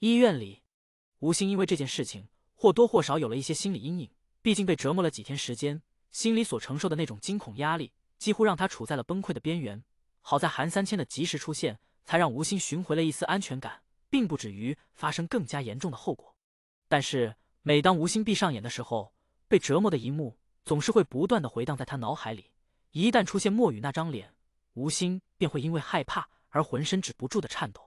医院里，吴昕因为这件事情或多或少有了一些心理阴影。毕竟被折磨了几天时间，心里所承受的那种惊恐压力，几乎让他处在了崩溃的边缘。好在韩三千的及时出现，才让吴昕寻回了一丝安全感，并不止于发生更加严重的后果。但是每当吴昕闭上眼的时候，被折磨的一幕总是会不断的回荡在他脑海里。一旦出现莫雨那张脸，吴昕便会因为害怕而浑身止不住的颤抖。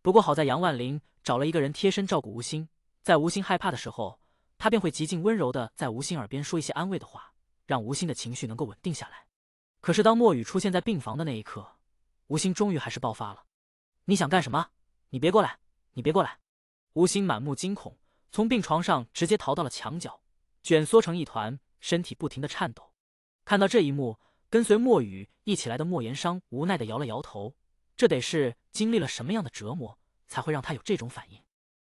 不过好在杨万林。找了一个人贴身照顾吴昕，在吴昕害怕的时候，他便会极尽温柔的在吴昕耳边说一些安慰的话，让吴昕的情绪能够稳定下来。可是当莫雨出现在病房的那一刻，吴昕终于还是爆发了：“你想干什么？你别过来！你别过来！”吴昕满目惊恐，从病床上直接逃到了墙角，卷缩成一团，身体不停的颤抖。看到这一幕，跟随莫雨一起来的莫言商无奈的摇了摇头：“这得是经历了什么样的折磨？”才会让他有这种反应。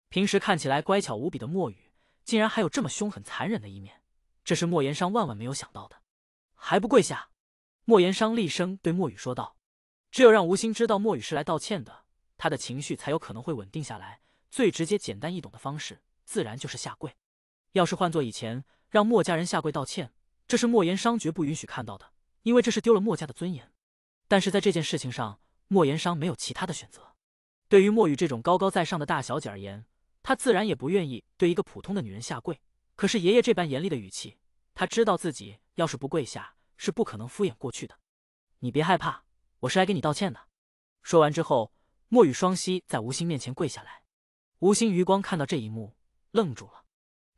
平时看起来乖巧无比的莫雨，竟然还有这么凶狠残忍的一面，这是莫言商万万没有想到的。还不跪下！莫言商厉声对莫雨说道：“只有让吴昕知道莫雨是来道歉的，他的情绪才有可能会稳定下来。最直接、简单、易懂的方式，自然就是下跪。要是换做以前，让莫家人下跪道歉，这是莫言商绝不允许看到的，因为这是丢了莫家的尊严。但是在这件事情上，莫言商没有其他的选择。”对于莫雨这种高高在上的大小姐而言，她自然也不愿意对一个普通的女人下跪。可是爷爷这般严厉的语气，她知道自己要是不跪下，是不可能敷衍过去的。你别害怕，我是来给你道歉的。说完之后，莫雨双膝在吴昕面前跪下来。吴昕余光看到这一幕，愣住了。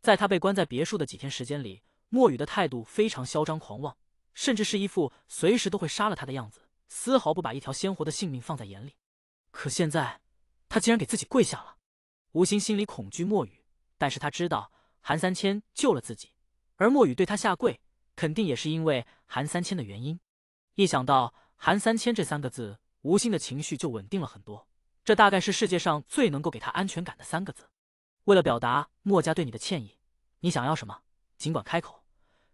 在他被关在别墅的几天时间里，莫雨的态度非常嚣张狂妄，甚至是一副随时都会杀了他的样子，丝毫不把一条鲜活的性命放在眼里。可现在。他竟然给自己跪下了。吴昕心里恐惧莫雨，但是他知道韩三千救了自己，而莫雨对他下跪，肯定也是因为韩三千的原因。一想到韩三千这三个字，吴昕的情绪就稳定了很多。这大概是世界上最能够给他安全感的三个字。为了表达墨家对你的歉意，你想要什么，尽管开口。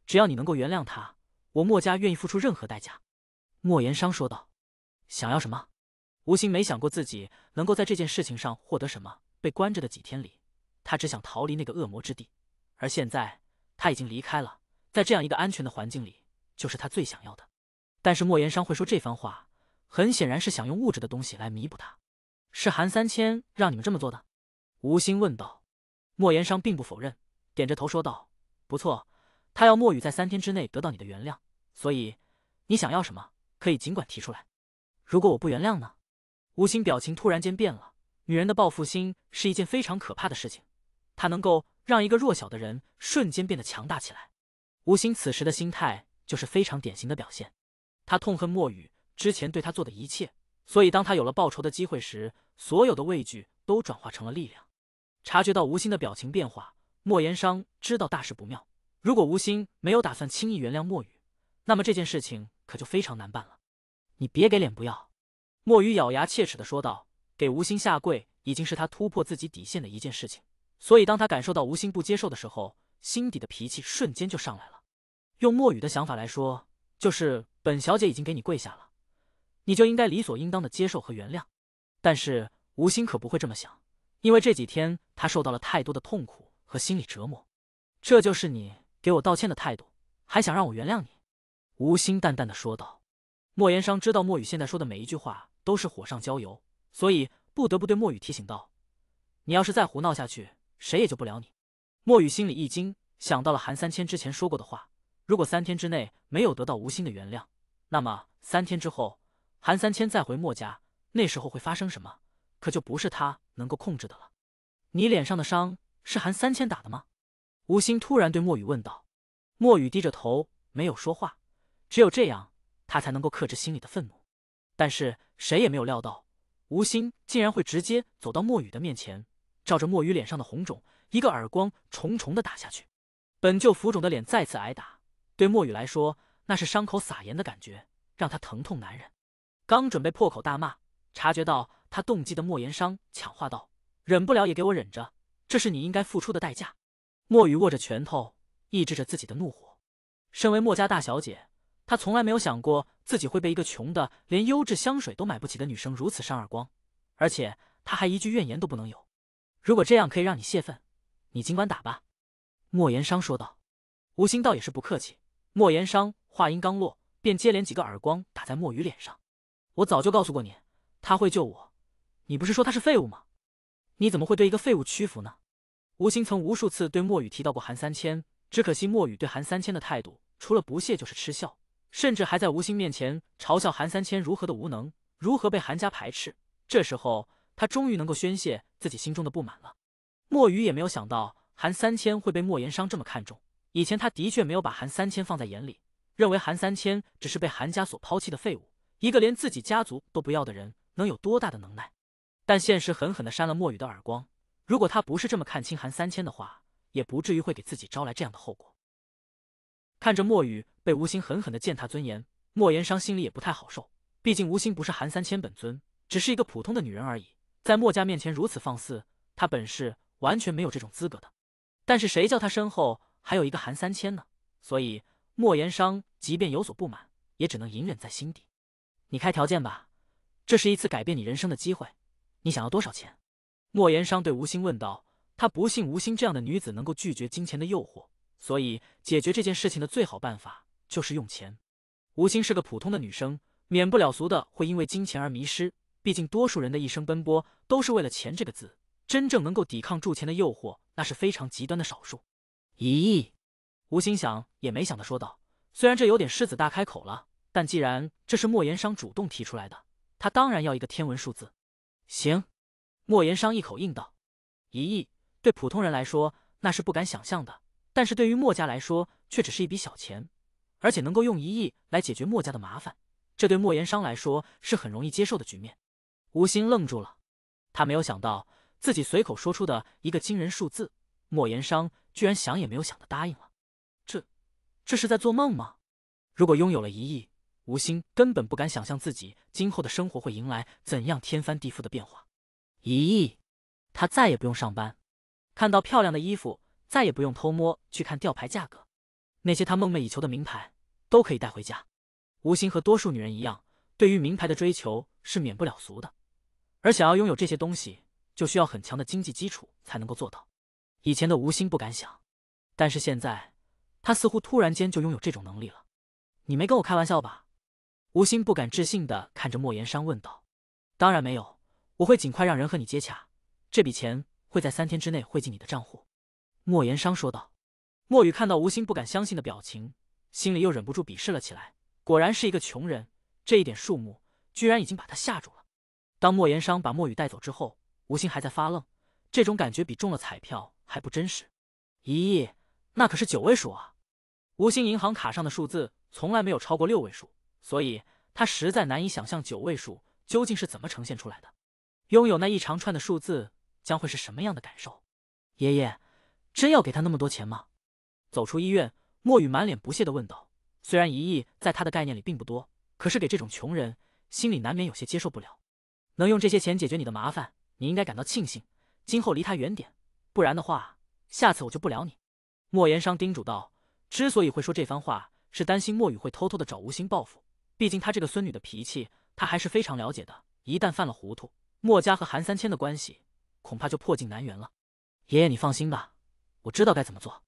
只要你能够原谅他，我墨家愿意付出任何代价。”莫言商说道，“想要什么？”吴心没想过自己能够在这件事情上获得什么。被关着的几天里，他只想逃离那个恶魔之地。而现在他已经离开了，在这样一个安全的环境里，就是他最想要的。但是莫言商会说这番话，很显然是想用物质的东西来弥补他。是韩三千让你们这么做的？吴心问道。莫言商并不否认，点着头说道：“不错，他要莫雨在三天之内得到你的原谅。所以，你想要什么，可以尽管提出来。如果我不原谅呢？”吴昕表情突然间变了。女人的报复心是一件非常可怕的事情，它能够让一个弱小的人瞬间变得强大起来。吴昕此时的心态就是非常典型的表现。他痛恨莫雨之前对他做的一切，所以当他有了报仇的机会时，所有的畏惧都转化成了力量。察觉到吴昕的表情变化，莫言商知道大事不妙。如果吴昕没有打算轻易原谅莫雨，那么这件事情可就非常难办了。你别给脸不要。莫雨咬牙切齿的说道：“给吴昕下跪，已经是他突破自己底线的一件事情。所以，当他感受到吴昕不接受的时候，心底的脾气瞬间就上来了。用莫雨的想法来说，就是本小姐已经给你跪下了，你就应该理所应当的接受和原谅。但是，吴昕可不会这么想，因为这几天他受到了太多的痛苦和心理折磨。这就是你给我道歉的态度，还想让我原谅你？”吴昕淡淡的说道。莫言商知道莫雨现在说的每一句话。都是火上浇油，所以不得不对莫雨提醒道：“你要是再胡闹下去，谁也救不了你。”莫雨心里一惊，想到了韩三千之前说过的话：如果三天之内没有得到吴昕的原谅，那么三天之后，韩三千再回墨家，那时候会发生什么，可就不是他能够控制的了。你脸上的伤是韩三千打的吗？吴昕突然对莫雨问道。莫雨低着头没有说话，只有这样，他才能够克制心里的愤怒。但是谁也没有料到，吴昕竟然会直接走到莫雨的面前，照着莫雨脸上的红肿，一个耳光重重的打下去。本就浮肿的脸再次挨打，对莫雨来说，那是伤口撒盐的感觉，让他疼痛难忍。刚准备破口大骂，察觉到他动机的莫言商抢话道：“忍不了也给我忍着，这是你应该付出的代价。”莫雨握着拳头，抑制着自己的怒火。身为莫家大小姐。他从来没有想过自己会被一个穷的连优质香水都买不起的女生如此扇耳光，而且他还一句怨言都不能有。如果这样可以让你泄愤，你尽管打吧。”莫言商说道。吴心倒也是不客气。莫言商话音刚落，便接连几个耳光打在莫雨脸上。“我早就告诉过你，他会救我。你不是说他是废物吗？你怎么会对一个废物屈服呢？”吴心曾无数次对莫雨提到过韩三千，只可惜莫雨对韩三千的态度除了不屑就是嗤笑。甚至还在吴昕面前嘲笑韩三千如何的无能，如何被韩家排斥。这时候，他终于能够宣泄自己心中的不满了。莫雨也没有想到韩三千会被莫言商这么看重。以前他的确没有把韩三千放在眼里，认为韩三千只是被韩家所抛弃的废物，一个连自己家族都不要的人，能有多大的能耐？但现实狠狠地扇了莫雨的耳光。如果他不是这么看轻韩三千的话，也不至于会给自己招来这样的后果。看着莫雨被吴昕狠狠的践踏尊严，莫言商心里也不太好受。毕竟吴昕不是韩三千本尊，只是一个普通的女人而已，在莫家面前如此放肆，他本是完全没有这种资格的。但是谁叫他身后还有一个韩三千呢？所以莫言商即便有所不满，也只能隐忍在心底。你开条件吧，这是一次改变你人生的机会，你想要多少钱？莫言商对吴昕问道。他不信吴昕这样的女子能够拒绝金钱的诱惑。所以，解决这件事情的最好办法就是用钱。吴昕是个普通的女生，免不了俗的会因为金钱而迷失。毕竟，多数人的一生奔波都是为了钱这个字。真正能够抵抗住钱的诱惑，那是非常极端的少数。一亿，吴昕想也没想的说道：“虽然这有点狮子大开口了，但既然这是莫言商主动提出来的，他当然要一个天文数字。”行，莫言商一口应道：“一亿，对普通人来说那是不敢想象的。”但是对于墨家来说，却只是一笔小钱，而且能够用一亿来解决墨家的麻烦，这对莫言商来说是很容易接受的局面。吴昕愣住了，他没有想到自己随口说出的一个惊人数字，莫言商居然想也没有想的答应了。这，这是在做梦吗？如果拥有了一亿，吴昕根本不敢想象自己今后的生活会迎来怎样天翻地覆的变化。一亿，他再也不用上班，看到漂亮的衣服。再也不用偷摸去看吊牌价格，那些他梦寐以求的名牌都可以带回家。吴昕和多数女人一样，对于名牌的追求是免不了俗的，而想要拥有这些东西，就需要很强的经济基础才能够做到。以前的吴昕不敢想，但是现在，他似乎突然间就拥有这种能力了。你没跟我开玩笑吧？吴昕不敢置信的看着莫言山问道：“当然没有，我会尽快让人和你接洽，这笔钱会在三天之内汇进你的账户。”莫言商说道：“莫雨看到吴昕不敢相信的表情，心里又忍不住鄙视了起来。果然是一个穷人，这一点数目居然已经把他吓住了。”当莫言商把莫雨带走之后，吴昕还在发愣。这种感觉比中了彩票还不真实。一亿，那可是九位数啊！吴昕银行卡上的数字从来没有超过六位数，所以他实在难以想象九位数究竟是怎么呈现出来的。拥有那一长串的数字，将会是什么样的感受？爷爷。真要给他那么多钱吗？走出医院，莫雨满脸不屑的问道。虽然一亿在他的概念里并不多，可是给这种穷人，心里难免有些接受不了。能用这些钱解决你的麻烦，你应该感到庆幸。今后离他远点，不然的话，下次我就不聊你。”莫言商叮嘱道。之所以会说这番话，是担心莫雨会偷偷的找吴昕报复。毕竟他这个孙女的脾气，他还是非常了解的。一旦犯了糊涂，莫家和韩三千的关系恐怕就破镜难圆了。爷爷，你放心吧。我知道该怎么做，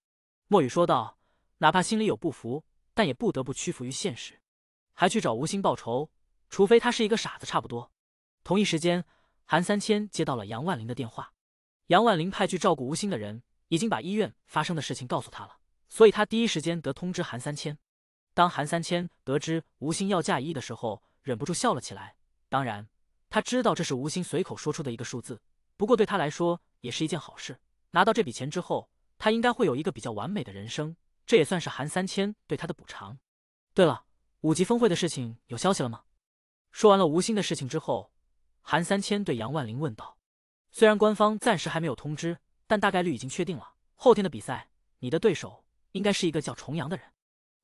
莫雨说道。哪怕心里有不服，但也不得不屈服于现实，还去找吴昕报仇，除非他是一个傻子，差不多。同一时间，韩三千接到了杨万林的电话。杨万林派去照顾吴昕的人已经把医院发生的事情告诉他了，所以他第一时间得通知韩三千。当韩三千得知吴昕要嫁一亿的时候，忍不住笑了起来。当然，他知道这是吴昕随口说出的一个数字，不过对他来说也是一件好事。拿到这笔钱之后。他应该会有一个比较完美的人生，这也算是韩三千对他的补偿。对了，五级峰会的事情有消息了吗？说完了吴昕的事情之后，韩三千对杨万林问道：“虽然官方暂时还没有通知，但大概率已经确定了后天的比赛。你的对手应该是一个叫重阳的人。”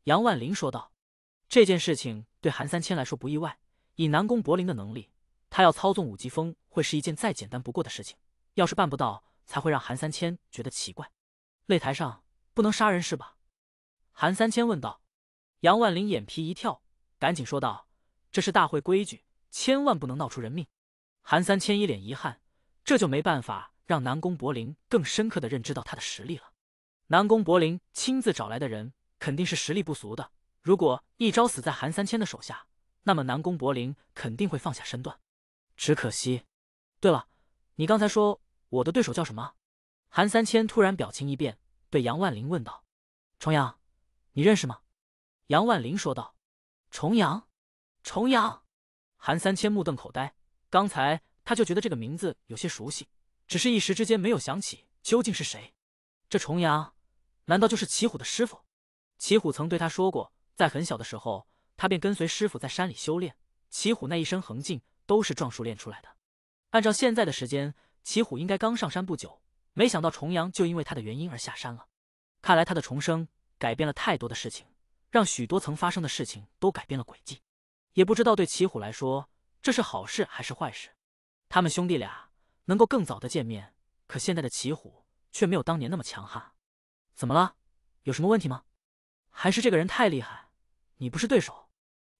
杨万林说道。这件事情对韩三千来说不意外，以南宫柏林的能力，他要操纵五级峰会是一件再简单不过的事情。要是办不到，才会让韩三千觉得奇怪。擂台上不能杀人是吧？韩三千问道。杨万林眼皮一跳，赶紧说道：“这是大会规矩，千万不能闹出人命。”韩三千一脸遗憾，这就没办法让南宫柏林更深刻的认知到他的实力了。南宫柏林亲自找来的人肯定是实力不俗的，如果一招死在韩三千的手下，那么南宫柏林肯定会放下身段。只可惜，对了，你刚才说我的对手叫什么？韩三千突然表情一变，对杨万林问道：“重阳，你认识吗？”杨万林说道：“重阳，重阳。”韩三千目瞪口呆，刚才他就觉得这个名字有些熟悉，只是一时之间没有想起究竟是谁。这重阳，难道就是齐虎的师傅？齐虎曾对他说过，在很小的时候，他便跟随师傅在山里修炼。齐虎那一身横劲都是撞树练出来的。按照现在的时间，齐虎应该刚上山不久。没想到重阳就因为他的原因而下山了，看来他的重生改变了太多的事情，让许多曾发生的事情都改变了轨迹。也不知道对齐虎来说这是好事还是坏事。他们兄弟俩能够更早的见面，可现在的齐虎却没有当年那么强悍。怎么了？有什么问题吗？还是这个人太厉害，你不是对手？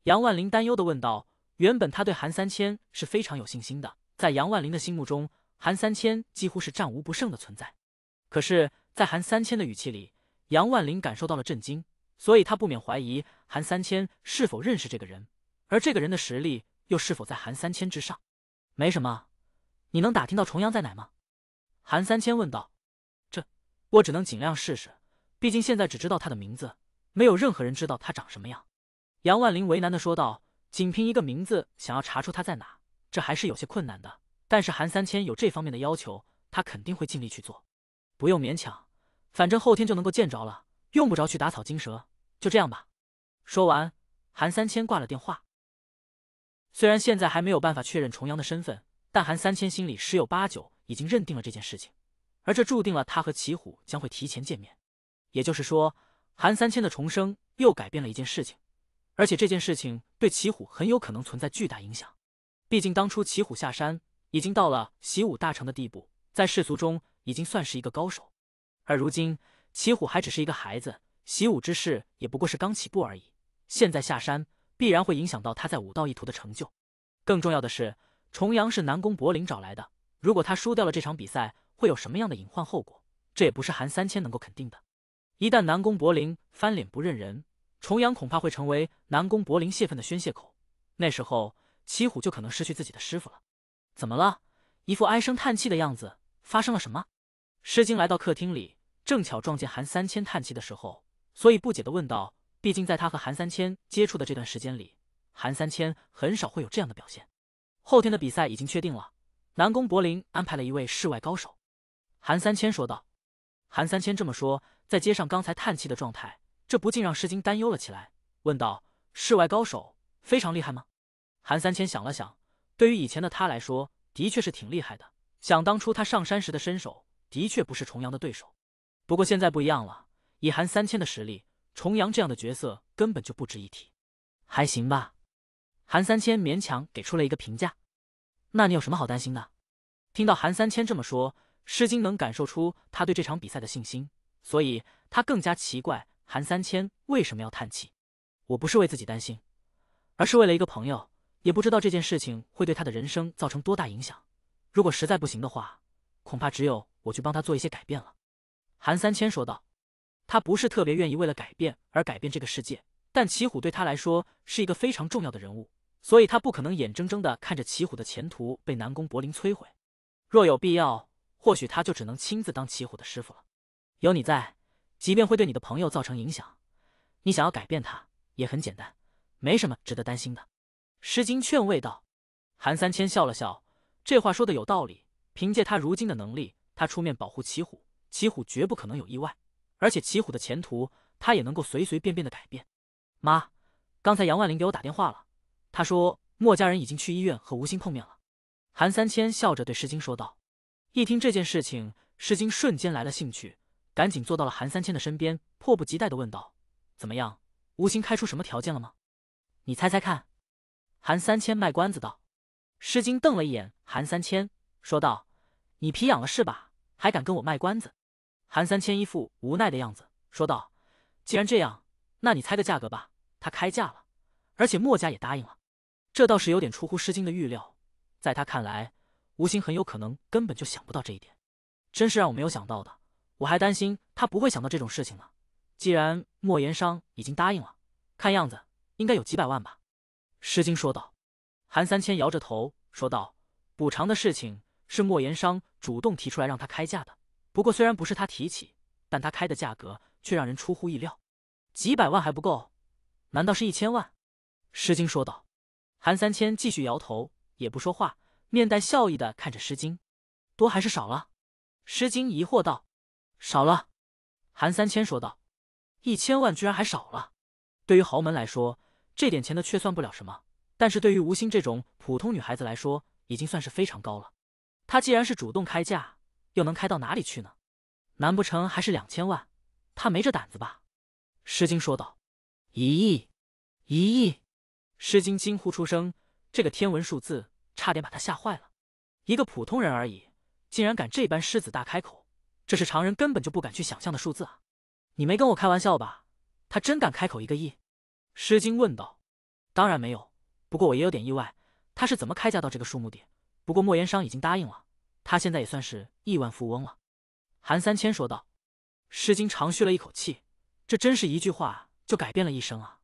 杨万林担忧的问道。原本他对韩三千是非常有信心的，在杨万林的心目中。韩三千几乎是战无不胜的存在，可是，在韩三千的语气里，杨万林感受到了震惊，所以他不免怀疑韩三千是否认识这个人，而这个人的实力又是否在韩三千之上？没什么，你能打听到重阳在哪吗？韩三千问道。这我只能尽量试试，毕竟现在只知道他的名字，没有任何人知道他长什么样。杨万林为难的说道，仅凭一个名字想要查出他在哪，这还是有些困难的。但是韩三千有这方面的要求，他肯定会尽力去做，不用勉强。反正后天就能够见着了，用不着去打草惊蛇。就这样吧。说完，韩三千挂了电话。虽然现在还没有办法确认重阳的身份，但韩三千心里十有八九已经认定了这件事情，而这注定了他和齐虎将会提前见面。也就是说，韩三千的重生又改变了一件事情，而且这件事情对齐虎很有可能存在巨大影响。毕竟当初齐虎下山。已经到了习武大成的地步，在世俗中已经算是一个高手。而如今，齐虎还只是一个孩子，习武之事也不过是刚起步而已。现在下山必然会影响到他在武道一途的成就。更重要的是，重阳是南宫柏林找来的，如果他输掉了这场比赛，会有什么样的隐患后果？这也不是韩三千能够肯定的。一旦南宫柏林翻脸不认人，重阳恐怕会成为南宫柏林泄愤的宣泄口，那时候齐虎就可能失去自己的师傅了。怎么了？一副唉声叹气的样子，发生了什么？诗经来到客厅里，正巧撞见韩三千叹气的时候，所以不解的问道。毕竟在他和韩三千接触的这段时间里，韩三千很少会有这样的表现。后天的比赛已经确定了，南宫柏林安排了一位世外高手。韩三千说道。韩三千这么说，在街上刚才叹气的状态，这不禁让诗经担忧了起来，问道：世外高手非常厉害吗？韩三千想了想。对于以前的他来说，的确是挺厉害的。想当初他上山时的身手，的确不是重阳的对手。不过现在不一样了，以韩三千的实力，重阳这样的角色根本就不值一提。还行吧，韩三千勉强给出了一个评价。那你有什么好担心的？听到韩三千这么说，诗经能感受出他对这场比赛的信心，所以他更加奇怪韩三千为什么要叹气。我不是为自己担心，而是为了一个朋友。也不知道这件事情会对他的人生造成多大影响。如果实在不行的话，恐怕只有我去帮他做一些改变了。”韩三千说道。他不是特别愿意为了改变而改变这个世界，但齐虎对他来说是一个非常重要的人物，所以他不可能眼睁睁的看着齐虎的前途被南宫柏林摧毁。若有必要，或许他就只能亲自当齐虎的师傅了。有你在，即便会对你的朋友造成影响，你想要改变他也很简单，没什么值得担心的。诗经劝慰道：“韩三千笑了笑，这话说的有道理。凭借他如今的能力，他出面保护齐虎，齐虎绝不可能有意外。而且齐虎的前途，他也能够随随便便的改变。”妈，刚才杨万林给我打电话了，他说莫家人已经去医院和吴昕碰面了。韩三千笑着对诗经说道：“一听这件事情，诗经瞬间来了兴趣，赶紧坐到了韩三千的身边，迫不及待的问道：怎么样？吴昕开出什么条件了吗？你猜猜看。”韩三千卖关子道，诗经瞪了一眼韩三千，说道：“你皮痒了是吧？还敢跟我卖关子？”韩三千一副无奈的样子，说道：“既然这样，那你猜个价格吧。”他开价了，而且墨家也答应了，这倒是有点出乎诗经的预料。在他看来，吴昕很有可能根本就想不到这一点，真是让我没有想到的。我还担心他不会想到这种事情呢。既然莫言商已经答应了，看样子应该有几百万吧。诗经说道，韩三千摇着头说道：“补偿的事情是莫言商主动提出来让他开价的。不过虽然不是他提起，但他开的价格却让人出乎意料，几百万还不够？难道是一千万？”诗经说道，韩三千继续摇头，也不说话，面带笑意的看着诗经：“多还是少了？”诗经疑惑道：“少了。”韩三千说道：“一千万居然还少了，对于豪门来说。”这点钱的却算不了什么，但是对于吴昕这种普通女孩子来说，已经算是非常高了。她既然是主动开价，又能开到哪里去呢？难不成还是两千万？她没这胆子吧？诗经说道：“一亿，一亿！”诗经惊呼出声，这个天文数字差点把他吓坏了。一个普通人而已，竟然敢这般狮子大开口，这是常人根本就不敢去想象的数字啊！你没跟我开玩笑吧？他真敢开口一个亿？诗经问道：“当然没有，不过我也有点意外，他是怎么开价到这个数目的？不过莫言商已经答应了，他现在也算是亿万富翁了。”韩三千说道。诗经长吁了一口气：“这真是一句话就改变了一生啊！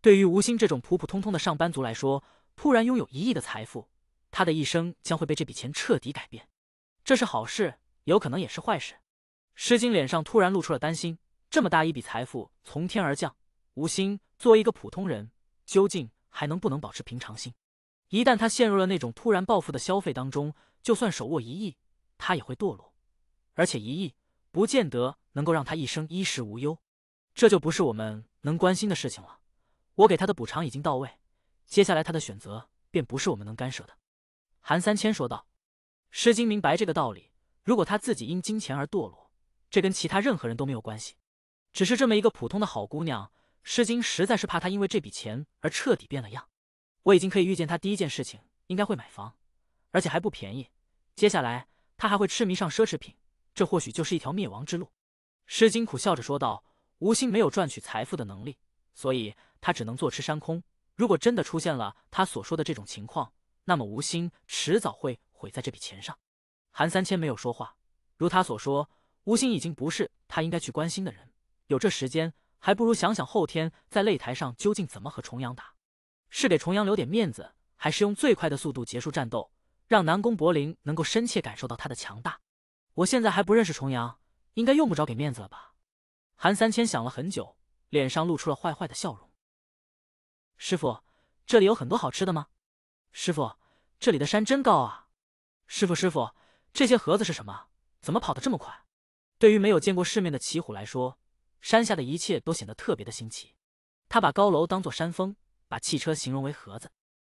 对于吴昕这种普普通通的上班族来说，突然拥有一亿的财富，他的一生将会被这笔钱彻底改变。这是好事，有可能也是坏事。”诗经脸上突然露出了担心：“这么大一笔财富从天而降，吴昕……”作为一个普通人，究竟还能不能保持平常心？一旦他陷入了那种突然暴富的消费当中，就算手握一亿，他也会堕落。而且一亿不见得能够让他一生衣食无忧，这就不是我们能关心的事情了。我给他的补偿已经到位，接下来他的选择便不是我们能干涉的。”韩三千说道。诗经明白这个道理，如果他自己因金钱而堕落，这跟其他任何人都没有关系，只是这么一个普通的好姑娘。诗经实在是怕他因为这笔钱而彻底变了样，我已经可以预见他第一件事情应该会买房，而且还不便宜。接下来他还会痴迷上奢侈品，这或许就是一条灭亡之路。诗经苦笑着说道：“吴昕没有赚取财富的能力，所以他只能坐吃山空。如果真的出现了他所说的这种情况，那么吴昕迟早会毁在这笔钱上。”韩三千没有说话，如他所说，吴昕已经不是他应该去关心的人，有这时间。还不如想想后天在擂台上究竟怎么和重阳打，是给重阳留点面子，还是用最快的速度结束战斗，让南宫柏林能够深切感受到他的强大？我现在还不认识重阳，应该用不着给面子了吧？韩三千想了很久，脸上露出了坏坏的笑容。师傅，这里有很多好吃的吗？师傅，这里的山真高啊！师傅，师傅，这些盒子是什么？怎么跑得这么快？对于没有见过世面的奇虎来说。山下的一切都显得特别的新奇，他把高楼当做山峰，把汽车形容为盒子。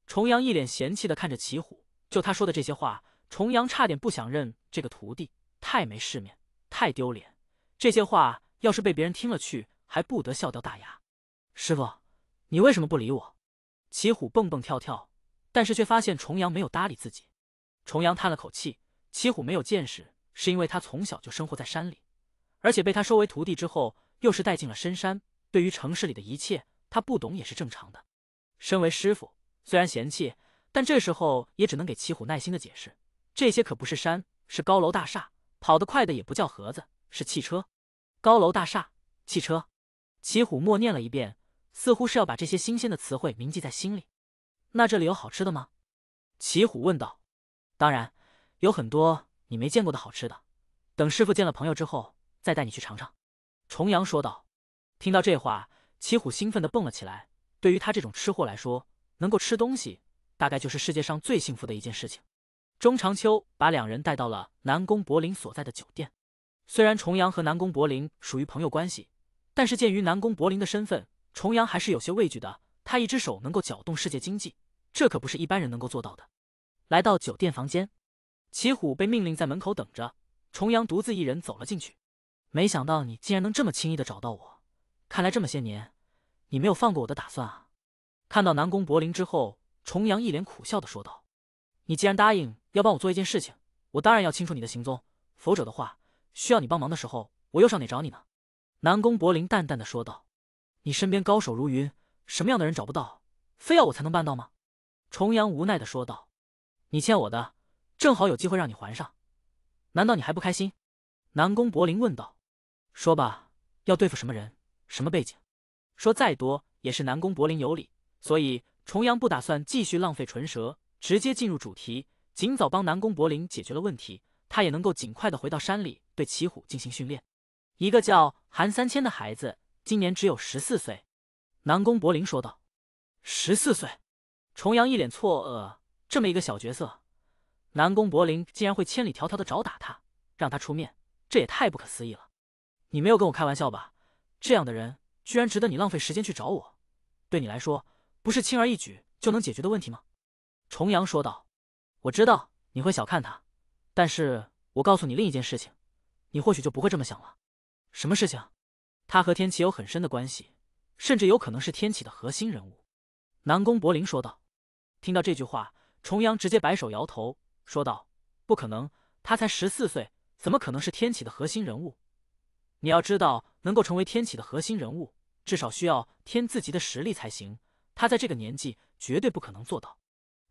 重阳一脸嫌弃的看着齐虎，就他说的这些话，重阳差点不想认这个徒弟，太没世面，太丢脸。这些话要是被别人听了去，还不得笑掉大牙。师傅，你为什么不理我？齐虎蹦蹦跳跳，但是却发现重阳没有搭理自己。重阳叹了口气，齐虎没有见识，是因为他从小就生活在山里，而且被他收为徒弟之后。又是带进了深山，对于城市里的一切，他不懂也是正常的。身为师傅，虽然嫌弃，但这时候也只能给奇虎耐心的解释：这些可不是山，是高楼大厦；跑得快的也不叫盒子，是汽车。高楼大厦，汽车。奇虎默念了一遍，似乎是要把这些新鲜的词汇铭记在心里。那这里有好吃的吗？奇虎问道。当然，有很多你没见过的好吃的，等师傅见了朋友之后，再带你去尝尝。重阳说道：“听到这话，齐虎兴奋的蹦了起来。对于他这种吃货来说，能够吃东西，大概就是世界上最幸福的一件事情。”钟长秋把两人带到了南宫柏林所在的酒店。虽然重阳和南宫柏林属于朋友关系，但是鉴于南宫柏林的身份，重阳还是有些畏惧的。他一只手能够搅动世界经济，这可不是一般人能够做到的。来到酒店房间，齐虎被命令在门口等着，重阳独自一人走了进去。没想到你竟然能这么轻易的找到我，看来这么些年，你没有放过我的打算啊！看到南宫柏林之后，重阳一脸苦笑的说道：“你既然答应要帮我做一件事情，我当然要清楚你的行踪，否则的话，需要你帮忙的时候，我又上哪找你呢？”南宫柏林淡淡的说道：“你身边高手如云，什么样的人找不到，非要我才能办到吗？”重阳无奈的说道：“你欠我的，正好有机会让你还上，难道你还不开心？”南宫柏林问道。说吧，要对付什么人，什么背景？说再多也是南宫柏林有理，所以重阳不打算继续浪费唇舌，直接进入主题，尽早帮南宫柏林解决了问题，他也能够尽快的回到山里对奇虎进行训练。一个叫韩三千的孩子，今年只有十四岁。南宫柏林说道：“十四岁。”重阳一脸错愕，这么一个小角色，南宫柏林竟然会千里迢迢的找打他，让他出面，这也太不可思议了。你没有跟我开玩笑吧？这样的人居然值得你浪费时间去找我？对你来说，不是轻而易举就能解决的问题吗？重阳说道。我知道你会小看他，但是我告诉你另一件事情，你或许就不会这么想了。什么事情？他和天启有很深的关系，甚至有可能是天启的核心人物。南宫柏林说道。听到这句话，重阳直接摆手摇头，说道：“不可能，他才十四岁，怎么可能是天启的核心人物？”你要知道，能够成为天启的核心人物，至少需要天字级的实力才行。他在这个年纪绝对不可能做到。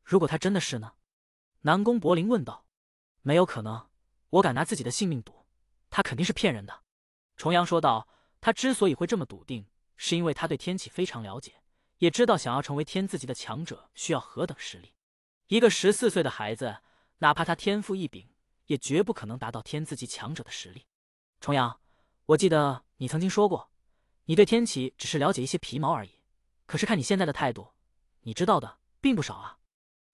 如果他真的是呢？南宫柏林问道。没有可能，我敢拿自己的性命赌，他肯定是骗人的。重阳说道。他之所以会这么笃定，是因为他对天启非常了解，也知道想要成为天字级的强者需要何等实力。一个十四岁的孩子，哪怕他天赋异禀，也绝不可能达到天字级强者的实力。重阳。我记得你曾经说过，你对天启只是了解一些皮毛而已。可是看你现在的态度，你知道的并不少啊。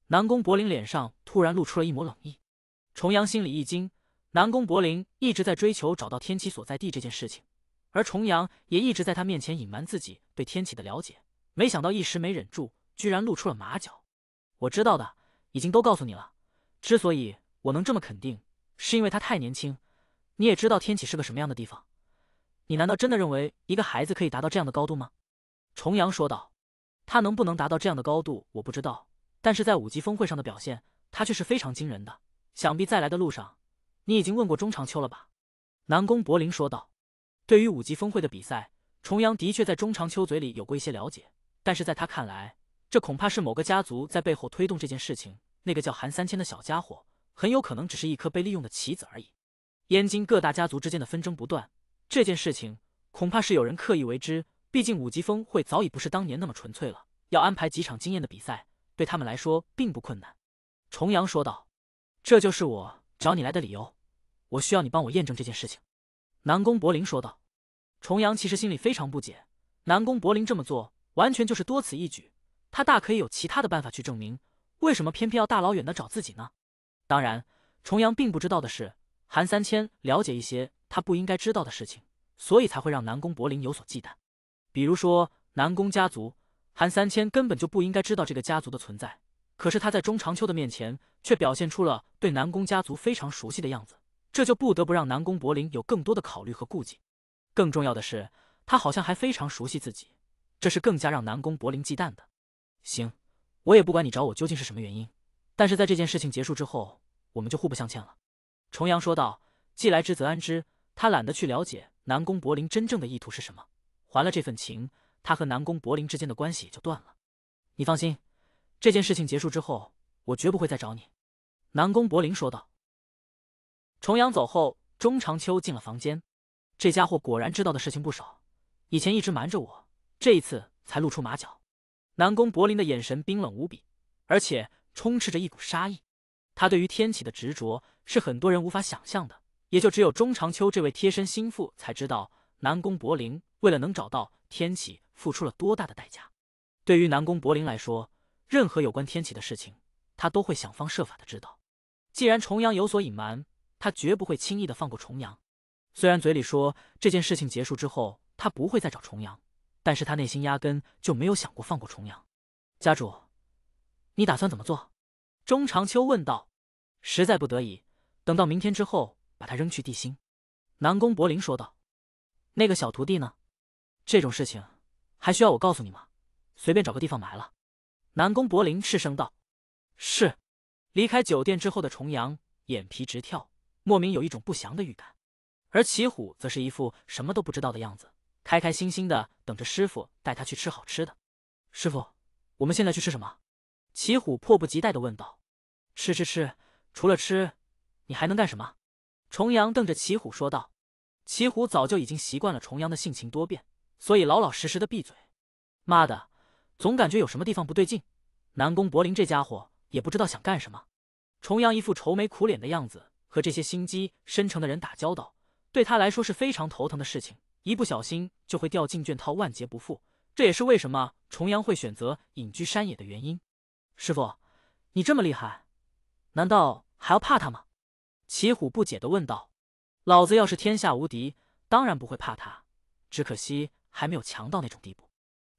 南宫柏林脸上突然露出了一抹冷意，重阳心里一惊。南宫柏林一直在追求找到天启所在地这件事情，而重阳也一直在他面前隐瞒自己对天启的了解。没想到一时没忍住，居然露出了马脚。我知道的已经都告诉你了。之所以我能这么肯定，是因为他太年轻。你也知道天启是个什么样的地方。你难道真的认为一个孩子可以达到这样的高度吗？重阳说道：“他能不能达到这样的高度，我不知道。但是在五级峰会上的表现，他却是非常惊人的。想必在来的路上，你已经问过钟长秋了吧？”南宫柏林说道：“对于五级峰会的比赛，重阳的确在钟长秋嘴里有过一些了解。但是在他看来，这恐怕是某个家族在背后推动这件事情。那个叫韩三千的小家伙，很有可能只是一颗被利用的棋子而已。”燕京各大家族之间的纷争不断。这件事情恐怕是有人刻意为之，毕竟五级峰会早已不是当年那么纯粹了。要安排几场惊艳的比赛，对他们来说并不困难。”重阳说道，“这就是我找你来的理由，我需要你帮我验证这件事情。”南宫柏林说道。重阳其实心里非常不解，南宫柏林这么做完全就是多此一举，他大可以有其他的办法去证明，为什么偏偏要大老远的找自己呢？当然，重阳并不知道的是，韩三千了解一些。他不应该知道的事情，所以才会让南宫柏林有所忌惮。比如说南宫家族，韩三千根本就不应该知道这个家族的存在，可是他在钟长秋的面前却表现出了对南宫家族非常熟悉的样子，这就不得不让南宫柏林有更多的考虑和顾忌。更重要的是，他好像还非常熟悉自己，这是更加让南宫柏林忌惮的。行，我也不管你找我究竟是什么原因，但是在这件事情结束之后，我们就互不相欠了。”重阳说道，“既来之，则安之。”他懒得去了解南宫柏林真正的意图是什么，还了这份情，他和南宫柏林之间的关系也就断了。你放心，这件事情结束之后，我绝不会再找你。”南宫柏林说道。重阳走后，钟长秋进了房间。这家伙果然知道的事情不少，以前一直瞒着我，这一次才露出马脚。南宫柏林的眼神冰冷无比，而且充斥着一股杀意。他对于天启的执着是很多人无法想象的。也就只有钟长秋这位贴身心腹才知道，南宫柏林为了能找到天启付出了多大的代价。对于南宫柏林来说，任何有关天启的事情，他都会想方设法的知道。既然重阳有所隐瞒，他绝不会轻易的放过重阳。虽然嘴里说这件事情结束之后他不会再找重阳，但是他内心压根就没有想过放过重阳。家主，你打算怎么做？钟长秋问道。实在不得已，等到明天之后。把他扔去地心，南宫柏林说道：“那个小徒弟呢？这种事情还需要我告诉你吗？随便找个地方埋了。”南宫柏林斥声道：“是。”离开酒店之后的重阳眼皮直跳，莫名有一种不祥的预感。而齐虎则是一副什么都不知道的样子，开开心心的等着师傅带他去吃好吃的。“师傅，我们现在去吃什么？”齐虎迫不及待的问道。“吃吃吃，除了吃，你还能干什么？”重阳瞪着齐虎说道：“齐虎早就已经习惯了重阳的性情多变，所以老老实实的闭嘴。妈的，总感觉有什么地方不对劲。南宫柏林这家伙也不知道想干什么。”重阳一副愁眉苦脸的样子，和这些心机深沉的人打交道，对他来说是非常头疼的事情，一不小心就会掉进圈套，万劫不复。这也是为什么重阳会选择隐居山野的原因。师傅，你这么厉害，难道还要怕他吗？齐虎不解的问道：“老子要是天下无敌，当然不会怕他。只可惜还没有强到那种地步。”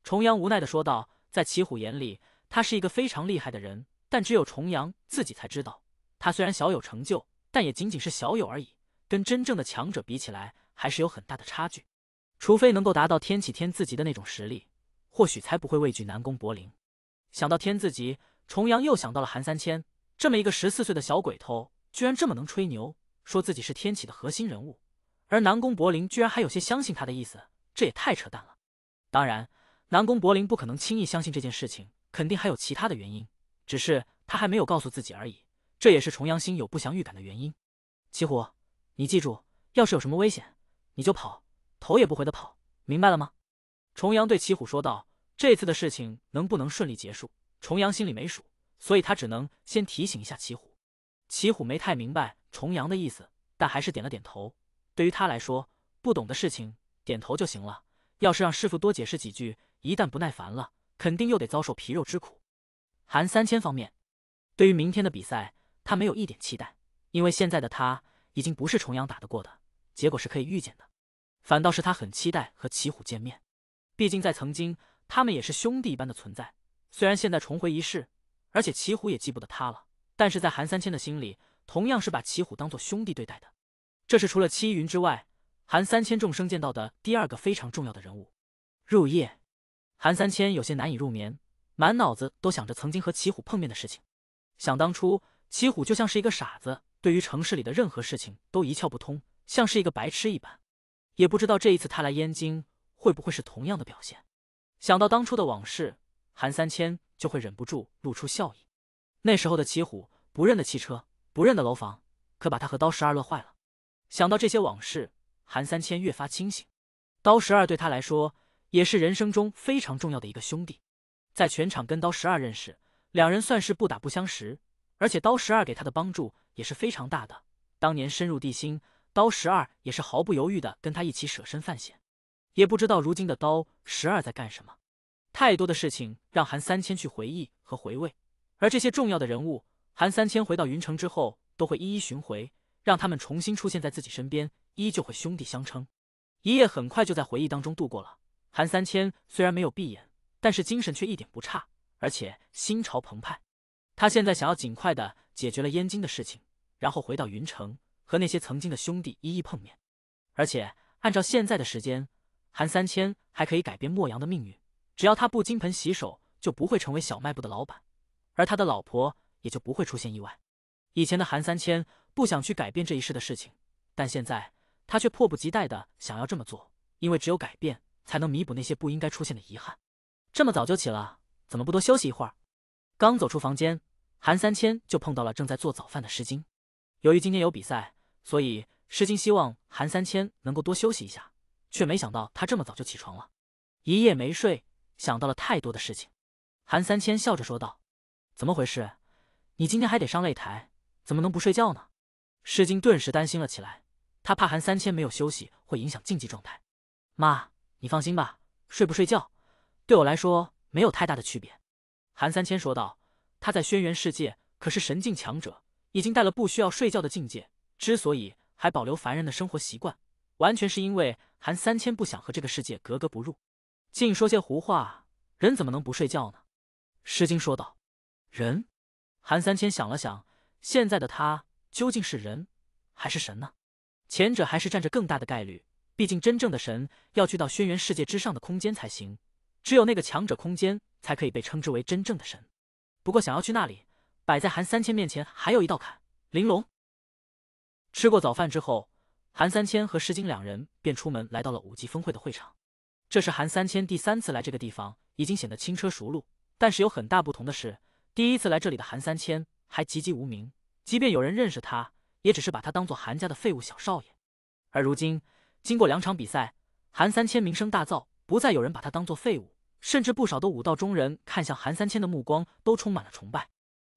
重阳无奈的说道：“在齐虎眼里，他是一个非常厉害的人。但只有重阳自己才知道，他虽然小有成就，但也仅仅是小有而已，跟真正的强者比起来，还是有很大的差距。除非能够达到天启天字级的那种实力，或许才不会畏惧南宫柏林。”想到天字级，重阳又想到了韩三千，这么一个十四岁的小鬼头。居然这么能吹牛，说自己是天启的核心人物，而南宫柏林居然还有些相信他的意思，这也太扯淡了。当然，南宫柏林不可能轻易相信这件事情，肯定还有其他的原因，只是他还没有告诉自己而已。这也是重阳心有不祥预感的原因。齐虎，你记住，要是有什么危险，你就跑，头也不回的跑，明白了吗？重阳对齐虎说道。这次的事情能不能顺利结束，重阳心里没数，所以他只能先提醒一下齐虎。齐虎没太明白重阳的意思，但还是点了点头。对于他来说，不懂的事情点头就行了。要是让师傅多解释几句，一旦不耐烦了，肯定又得遭受皮肉之苦。韩三千方面，对于明天的比赛，他没有一点期待，因为现在的他已经不是重阳打得过的，结果是可以预见的。反倒是他很期待和齐虎见面，毕竟在曾经，他们也是兄弟一般的存在。虽然现在重回一世，而且齐虎也记不得他了。但是在韩三千的心里，同样是把齐虎当做兄弟对待的，这是除了七云之外，韩三千众生见到的第二个非常重要的人物。入夜，韩三千有些难以入眠，满脑子都想着曾经和齐虎碰面的事情。想当初，齐虎就像是一个傻子，对于城市里的任何事情都一窍不通，像是一个白痴一般。也不知道这一次他来燕京会不会是同样的表现。想到当初的往事，韩三千就会忍不住露出笑意。那时候的骑虎不认得汽车，不认得楼房，可把他和刀十二乐坏了。想到这些往事，韩三千越发清醒。刀十二对他来说也是人生中非常重要的一个兄弟，在全场跟刀十二认识，两人算是不打不相识。而且刀十二给他的帮助也是非常大的，当年深入地心，刀十二也是毫不犹豫的跟他一起舍身犯险。也不知道如今的刀十二在干什么，太多的事情让韩三千去回忆和回味。而这些重要的人物，韩三千回到云城之后，都会一一寻回，让他们重新出现在自己身边，依旧会兄弟相称。一夜很快就在回忆当中度过了。韩三千虽然没有闭眼，但是精神却一点不差，而且心潮澎湃。他现在想要尽快的解决了燕京的事情，然后回到云城和那些曾经的兄弟一一碰面。而且按照现在的时间，韩三千还可以改变莫阳的命运，只要他不金盆洗手，就不会成为小卖部的老板。而他的老婆也就不会出现意外。以前的韩三千不想去改变这一世的事情，但现在他却迫不及待的想要这么做，因为只有改变才能弥补那些不应该出现的遗憾。这么早就起了，怎么不多休息一会儿？刚走出房间，韩三千就碰到了正在做早饭的诗经。由于今天有比赛，所以诗经希望韩三千能够多休息一下，却没想到他这么早就起床了，一夜没睡，想到了太多的事情。韩三千笑着说道。怎么回事？你今天还得上擂台，怎么能不睡觉呢？诗经顿时担心了起来，他怕韩三千没有休息会影响竞技状态。妈，你放心吧，睡不睡觉对我来说没有太大的区别。”韩三千说道。他在轩辕世界可是神境强者，已经带了不需要睡觉的境界。之所以还保留凡人的生活习惯，完全是因为韩三千不想和这个世界格格不入。净说些胡话，人怎么能不睡觉呢？诗经说道。人，韩三千想了想，现在的他究竟是人还是神呢？前者还是占着更大的概率，毕竟真正的神要去到轩辕世界之上的空间才行，只有那个强者空间才可以被称之为真正的神。不过想要去那里，摆在韩三千面前还有一道坎。玲珑吃过早饭之后，韩三千和诗经两人便出门来到了五级峰会的会场。这是韩三千第三次来这个地方，已经显得轻车熟路。但是有很大不同的是。第一次来这里的韩三千还籍籍无名，即便有人认识他，也只是把他当做韩家的废物小少爷。而如今，经过两场比赛，韩三千名声大噪，不再有人把他当做废物，甚至不少的武道中人看向韩三千的目光都充满了崇拜。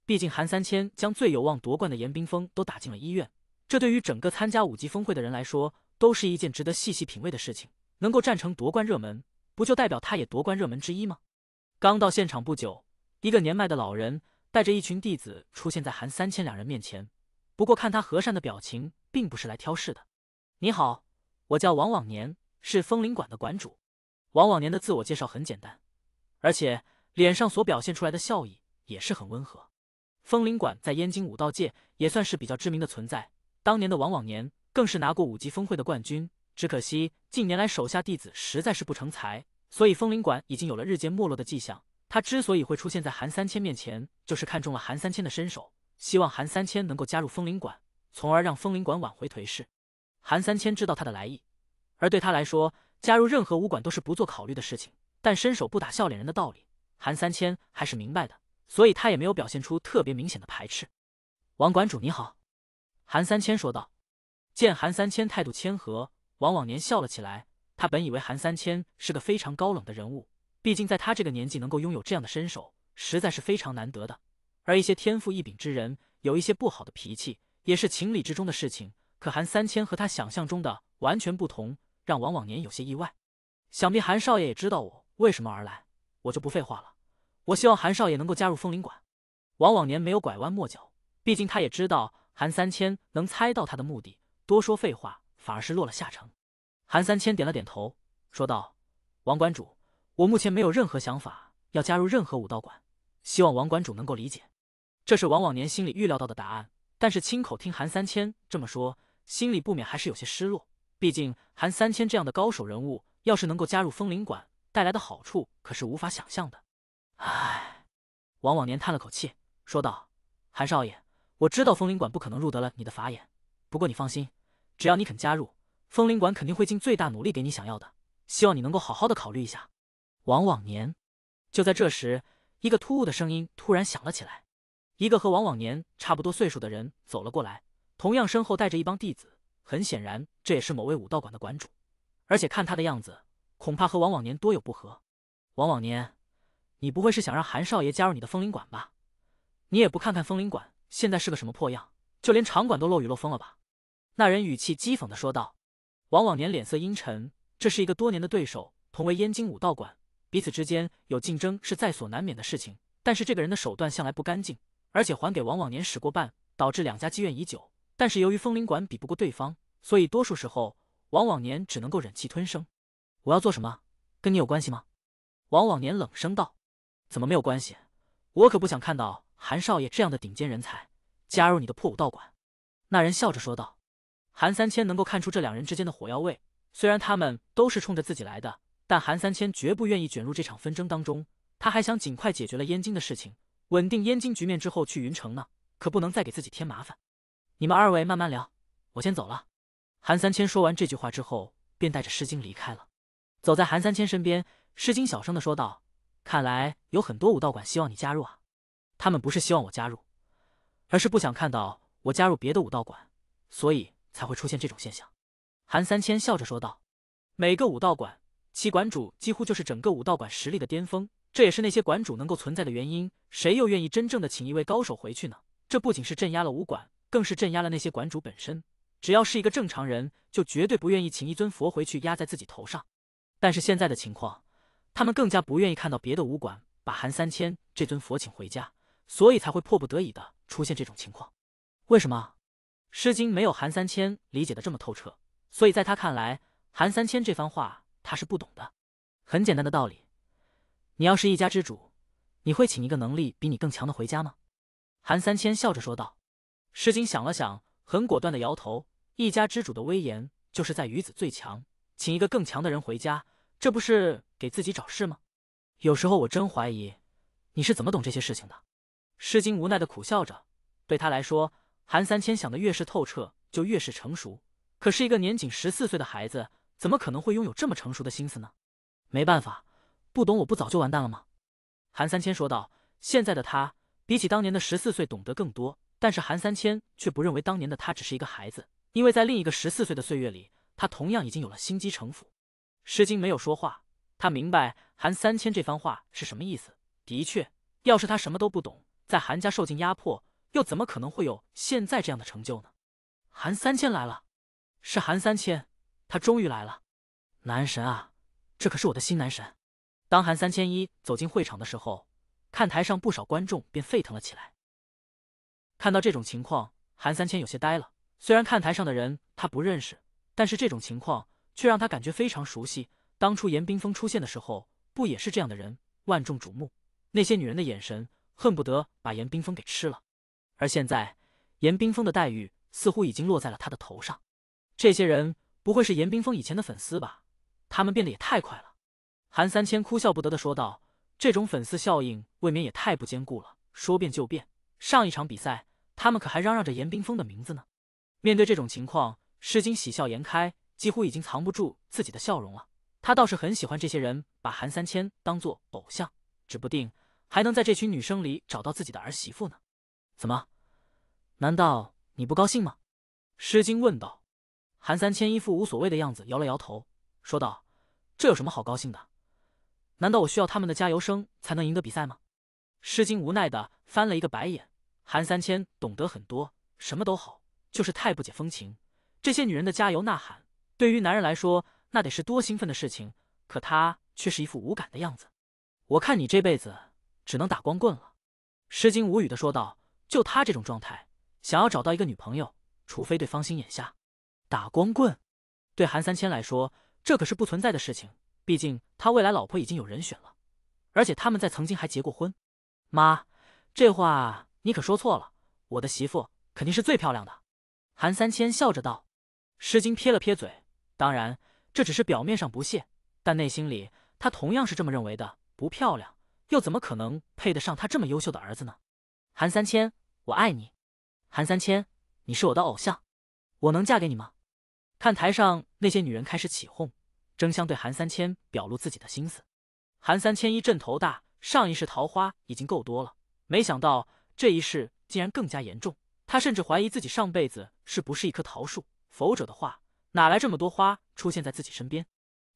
毕竟，韩三千将最有望夺冠的严冰峰都打进了医院，这对于整个参加五级峰会的人来说，都是一件值得细细品味的事情。能够战成夺冠热门，不就代表他也夺冠热门之一吗？刚到现场不久。一个年迈的老人带着一群弟子出现在韩三千两人面前，不过看他和善的表情，并不是来挑事的。你好，我叫王往年，是风铃馆的馆主。王往年的自我介绍很简单，而且脸上所表现出来的笑意也是很温和。风铃馆在燕京武道界也算是比较知名的存在，当年的王往年更是拿过五级峰会的冠军。只可惜近年来手下弟子实在是不成才，所以风铃馆已经有了日渐没落的迹象。他之所以会出现在韩三千面前，就是看中了韩三千的身手，希望韩三千能够加入风灵馆，从而让风灵馆挽回颓势。韩三千知道他的来意，而对他来说，加入任何武馆都是不做考虑的事情。但伸手不打笑脸人的道理，韩三千还是明白的，所以他也没有表现出特别明显的排斥。王馆主你好，韩三千说道。见韩三千态度谦和，王往年笑了起来。他本以为韩三千是个非常高冷的人物。毕竟在他这个年纪能够拥有这样的身手，实在是非常难得的。而一些天赋异禀之人，有一些不好的脾气，也是情理之中的事情。可韩三千和他想象中的完全不同，让王往年有些意外。想必韩少爷也知道我为什么而来，我就不废话了。我希望韩少爷能够加入风铃馆。王往年没有拐弯抹角，毕竟他也知道韩三千能猜到他的目的，多说废话反而是落了下乘。韩三千点了点头，说道：“王馆主。”我目前没有任何想法，要加入任何武道馆，希望王馆主能够理解。这是王往年心里预料到的答案，但是亲口听韩三千这么说，心里不免还是有些失落。毕竟韩三千这样的高手人物，要是能够加入风灵馆，带来的好处可是无法想象的。唉，王往年叹了口气，说道：“韩少爷，我知道风灵馆不可能入得了你的法眼，不过你放心，只要你肯加入风灵馆，肯定会尽最大努力给你想要的。希望你能够好好的考虑一下。”王往年，就在这时，一个突兀的声音突然响了起来。一个和王往年差不多岁数的人走了过来，同样身后带着一帮弟子。很显然，这也是某位武道馆的馆主，而且看他的样子，恐怕和王往年多有不和。王往年，你不会是想让韩少爷加入你的风铃馆吧？你也不看看风铃馆现在是个什么破样，就连场馆都漏雨漏风了吧？那人语气讥讽的说道。王往年脸色阴沉，这是一个多年的对手，同为燕京武道馆。彼此之间有竞争是在所难免的事情，但是这个人的手段向来不干净，而且还给王往年使过绊，导致两家积怨已久。但是由于风铃馆比不过对方，所以多数时候王往年只能够忍气吞声。我要做什么，跟你有关系吗？王往年冷声道：“怎么没有关系？我可不想看到韩少爷这样的顶尖人才加入你的破武道馆。”那人笑着说道。韩三千能够看出这两人之间的火药味，虽然他们都是冲着自己来的。但韩三千绝不愿意卷入这场纷争当中，他还想尽快解决了燕京的事情，稳定燕京局面之后去云城呢，可不能再给自己添麻烦。你们二位慢慢聊，我先走了。韩三千说完这句话之后，便带着诗经离开了。走在韩三千身边，诗经小声的说道：“看来有很多武道馆希望你加入啊，他们不是希望我加入，而是不想看到我加入别的武道馆，所以才会出现这种现象。”韩三千笑着说道：“每个武道馆。”其馆主几乎就是整个武道馆实力的巅峰，这也是那些馆主能够存在的原因。谁又愿意真正的请一位高手回去呢？这不仅是镇压了武馆，更是镇压了那些馆主本身。只要是一个正常人，就绝对不愿意请一尊佛回去压在自己头上。但是现在的情况，他们更加不愿意看到别的武馆把韩三千这尊佛请回家，所以才会迫不得已的出现这种情况。为什么？诗经没有韩三千理解的这么透彻，所以在他看来，韩三千这番话。他是不懂的，很简单的道理。你要是一家之主，你会请一个能力比你更强的回家吗？韩三千笑着说道。诗经想了想，很果断的摇头。一家之主的威严就是在于子最强，请一个更强的人回家，这不是给自己找事吗？有时候我真怀疑你是怎么懂这些事情的。诗经无奈的苦笑着。对他来说，韩三千想的越是透彻，就越是成熟。可是，一个年仅十四岁的孩子。怎么可能会拥有这么成熟的心思呢？没办法，不懂我不早就完蛋了吗？韩三千说道。现在的他比起当年的十四岁懂得更多，但是韩三千却不认为当年的他只是一个孩子，因为在另一个十四岁的岁月里，他同样已经有了心机城府。诗经没有说话，他明白韩三千这番话是什么意思。的确，要是他什么都不懂，在韩家受尽压迫，又怎么可能会有现在这样的成就呢？韩三千来了，是韩三千。他终于来了，男神啊，这可是我的新男神！当韩三千一走进会场的时候，看台上不少观众便沸腾了起来。看到这种情况，韩三千有些呆了。虽然看台上的人他不认识，但是这种情况却让他感觉非常熟悉。当初严冰峰出现的时候，不也是这样的人，万众瞩目，那些女人的眼神恨不得把严冰峰给吃了。而现在，严冰峰的待遇似乎已经落在了他的头上，这些人。不会是严冰峰以前的粉丝吧？他们变得也太快了。韩三千哭笑不得的说道：“这种粉丝效应未免也太不坚固了，说变就变。上一场比赛，他们可还嚷嚷着严冰峰的名字呢。”面对这种情况，诗经喜笑颜开，几乎已经藏不住自己的笑容了。他倒是很喜欢这些人把韩三千当做偶像，指不定还能在这群女生里找到自己的儿媳妇呢。怎么？难道你不高兴吗？诗经问道。韩三千一副无所谓的样子，摇了摇头，说道：“这有什么好高兴的？难道我需要他们的加油声才能赢得比赛吗？”诗经无奈的翻了一个白眼。韩三千懂得很多，什么都好，就是太不解风情。这些女人的加油呐喊，对于男人来说，那得是多兴奋的事情，可他却是一副无感的样子。我看你这辈子只能打光棍了。”诗经无语的说道：“就他这种状态，想要找到一个女朋友，除非对方心眼瞎。”打光棍，对韩三千来说，这可是不存在的事情。毕竟他未来老婆已经有人选了，而且他们在曾经还结过婚。妈，这话你可说错了，我的媳妇肯定是最漂亮的。韩三千笑着道。诗经撇了撇嘴，当然，这只是表面上不屑，但内心里他同样是这么认为的。不漂亮，又怎么可能配得上他这么优秀的儿子呢？韩三千，我爱你。韩三千，你是我的偶像，我能嫁给你吗？看台上那些女人开始起哄，争相对韩三千表露自己的心思。韩三千一阵头大，上一世桃花已经够多了，没想到这一世竟然更加严重。他甚至怀疑自己上辈子是不是一棵桃树，否则的话哪来这么多花出现在自己身边？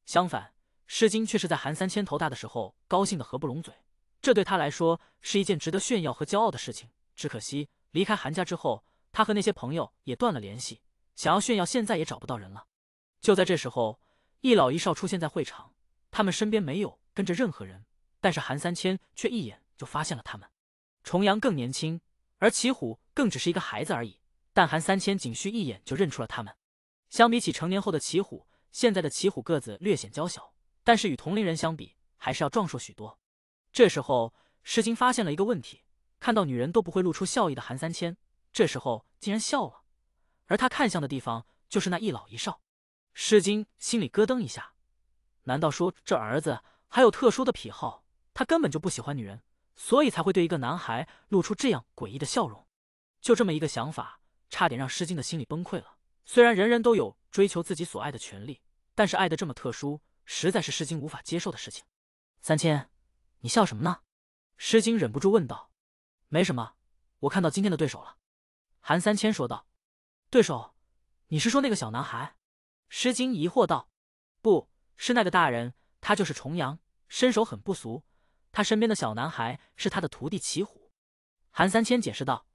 相反，诗经却是在韩三千头大的时候高兴的合不拢嘴，这对他来说是一件值得炫耀和骄傲的事情。只可惜离开韩家之后，他和那些朋友也断了联系。想要炫耀，现在也找不到人了。就在这时候，一老一少出现在会场，他们身边没有跟着任何人，但是韩三千却一眼就发现了他们。重阳更年轻，而齐虎更只是一个孩子而已。但韩三千仅需一眼就认出了他们。相比起成年后的齐虎，现在的齐虎个子略显娇小，但是与同龄人相比，还是要壮硕许多。这时候，诗经发现了一个问题：看到女人都不会露出笑意的韩三千，这时候竟然笑了。而他看向的地方就是那一老一少，诗经心里咯噔一下，难道说这儿子还有特殊的癖好？他根本就不喜欢女人，所以才会对一个男孩露出这样诡异的笑容？就这么一个想法，差点让诗经的心里崩溃了。虽然人人都有追求自己所爱的权利，但是爱的这么特殊，实在是诗经无法接受的事情。三千，你笑什么呢？诗经忍不住问道。没什么，我看到今天的对手了。韩三千说道。对手，你是说那个小男孩？诗经疑惑道：“不是那个大人，他就是重阳，身手很不俗。他身边的小男孩是他的徒弟齐虎。”韩三千解释道：“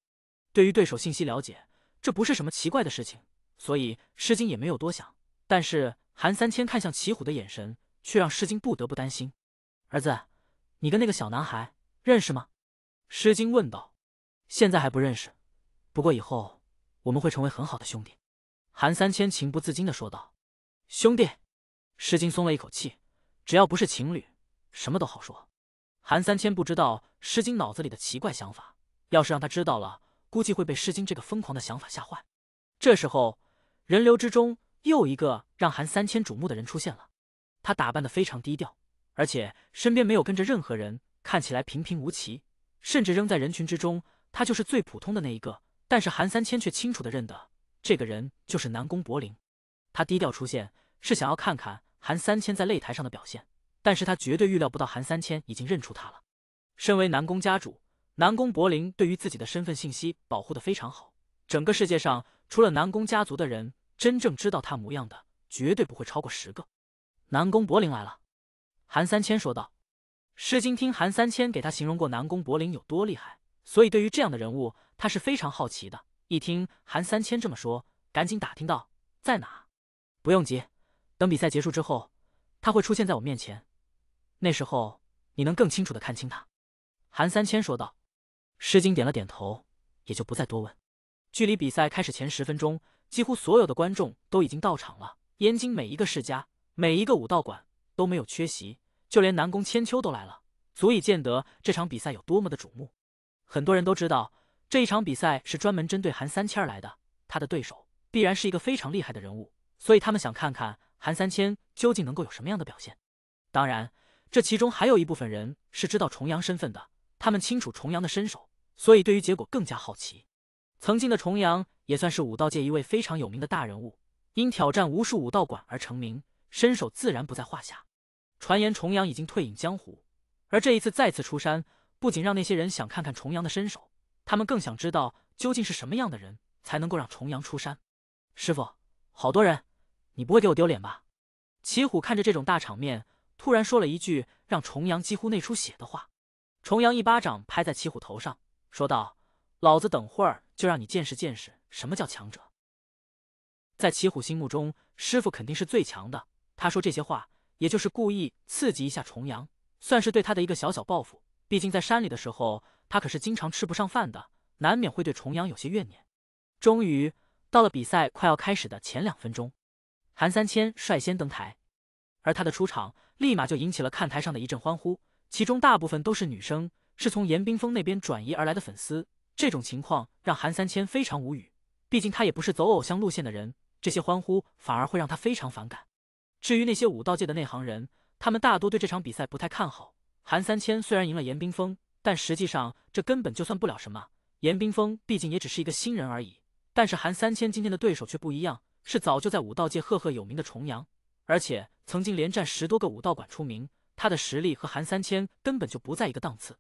对于对手信息了解，这不是什么奇怪的事情，所以诗经也没有多想。但是韩三千看向齐虎的眼神，却让诗经不得不担心。”儿子，你跟那个小男孩认识吗？诗经问道：“现在还不认识，不过以后。”我们会成为很好的兄弟。”韩三千情不自禁的说道。“兄弟。”诗经松了一口气，只要不是情侣，什么都好说。韩三千不知道诗经脑子里的奇怪想法，要是让他知道了，估计会被诗经这个疯狂的想法吓坏。这时候，人流之中又一个让韩三千瞩目的人出现了。他打扮的非常低调，而且身边没有跟着任何人，看起来平平无奇，甚至扔在人群之中，他就是最普通的那一个。但是韩三千却清楚的认得这个人就是南宫柏林，他低调出现是想要看看韩三千在擂台上的表现，但是他绝对预料不到韩三千已经认出他了。身为南宫家主，南宫柏林对于自己的身份信息保护的非常好，整个世界上除了南宫家族的人，真正知道他模样的绝对不会超过十个。南宫柏林来了，韩三千说道。诗经听韩三千给他形容过南宫柏林有多厉害，所以对于这样的人物。他是非常好奇的，一听韩三千这么说，赶紧打听到在哪。不用急，等比赛结束之后，他会出现在我面前，那时候你能更清楚的看清他。”韩三千说道。诗经点了点头，也就不再多问。距离比赛开始前十分钟，几乎所有的观众都已经到场了。燕京每一个世家、每一个武道馆都没有缺席，就连南宫千秋都来了，足以见得这场比赛有多么的瞩目。很多人都知道。这一场比赛是专门针对韩三千来的，他的对手必然是一个非常厉害的人物，所以他们想看看韩三千究竟能够有什么样的表现。当然，这其中还有一部分人是知道重阳身份的，他们清楚重阳的身手，所以对于结果更加好奇。曾经的重阳也算是武道界一位非常有名的大人物，因挑战无数武道馆而成名，身手自然不在话下。传言重阳已经退隐江湖，而这一次再次出山，不仅让那些人想看看重阳的身手。他们更想知道究竟是什么样的人才能够让重阳出山。师傅，好多人，你不会给我丢脸吧？齐虎看着这种大场面，突然说了一句让重阳几乎内出血的话。重阳一巴掌拍在齐虎头上，说道：“老子等会儿就让你见识见识什么叫强者。”在齐虎心目中，师傅肯定是最强的。他说这些话，也就是故意刺激一下重阳，算是对他的一个小小报复。毕竟在山里的时候。他可是经常吃不上饭的，难免会对重阳有些怨念。终于到了比赛快要开始的前两分钟，韩三千率先登台，而他的出场立马就引起了看台上的一阵欢呼，其中大部分都是女生，是从严冰峰那边转移而来的粉丝。这种情况让韩三千非常无语，毕竟他也不是走偶像路线的人，这些欢呼反而会让他非常反感。至于那些武道界的内行人，他们大多对这场比赛不太看好。韩三千虽然赢了严冰峰。但实际上，这根本就算不了什么。严冰峰毕竟也只是一个新人而已。但是韩三千今天的对手却不一样，是早就在武道界赫赫有名的重阳，而且曾经连战十多个武道馆出名。他的实力和韩三千根本就不在一个档次。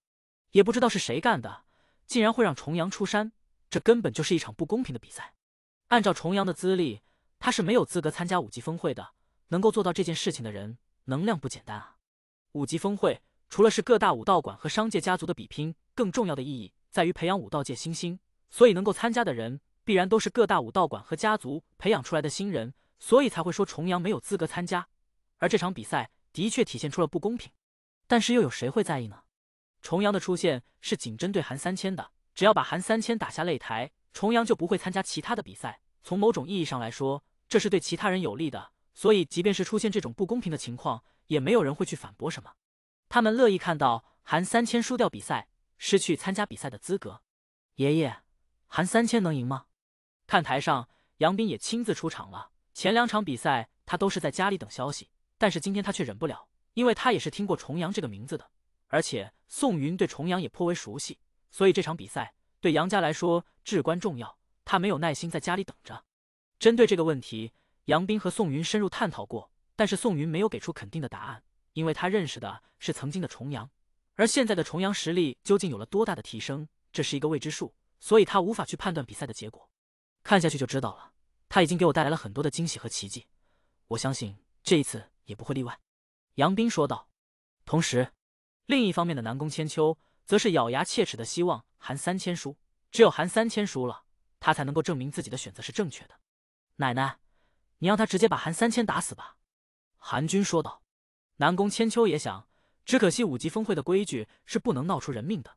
也不知道是谁干的，竟然会让重阳出山，这根本就是一场不公平的比赛。按照重阳的资历，他是没有资格参加五级峰会的。能够做到这件事情的人，能量不简单啊！五级峰会。除了是各大武道馆和商界家族的比拼，更重要的意义在于培养武道界新星。所以能够参加的人，必然都是各大武道馆和家族培养出来的新人。所以才会说重阳没有资格参加。而这场比赛的确体现出了不公平，但是又有谁会在意呢？重阳的出现是仅针对韩三千的，只要把韩三千打下擂台，重阳就不会参加其他的比赛。从某种意义上来说，这是对其他人有利的。所以即便是出现这种不公平的情况，也没有人会去反驳什么。他们乐意看到韩三千输掉比赛，失去参加比赛的资格。爷爷，韩三千能赢吗？看台上，杨斌也亲自出场了。前两场比赛，他都是在家里等消息，但是今天他却忍不了，因为他也是听过重阳这个名字的，而且宋云对重阳也颇为熟悉，所以这场比赛对杨家来说至关重要。他没有耐心在家里等着。针对这个问题，杨斌和宋云深入探讨过，但是宋云没有给出肯定的答案。因为他认识的是曾经的重阳，而现在的重阳实力究竟有了多大的提升，这是一个未知数，所以他无法去判断比赛的结果。看下去就知道了。他已经给我带来了很多的惊喜和奇迹，我相信这一次也不会例外。”杨斌说道。同时，另一方面的南宫千秋则是咬牙切齿的希望韩三千输，只有韩三千输了，他才能够证明自己的选择是正确的。奶奶，你让他直接把韩三千打死吧。”韩军说道。南宫千秋也想，只可惜五级峰会的规矩是不能闹出人命的，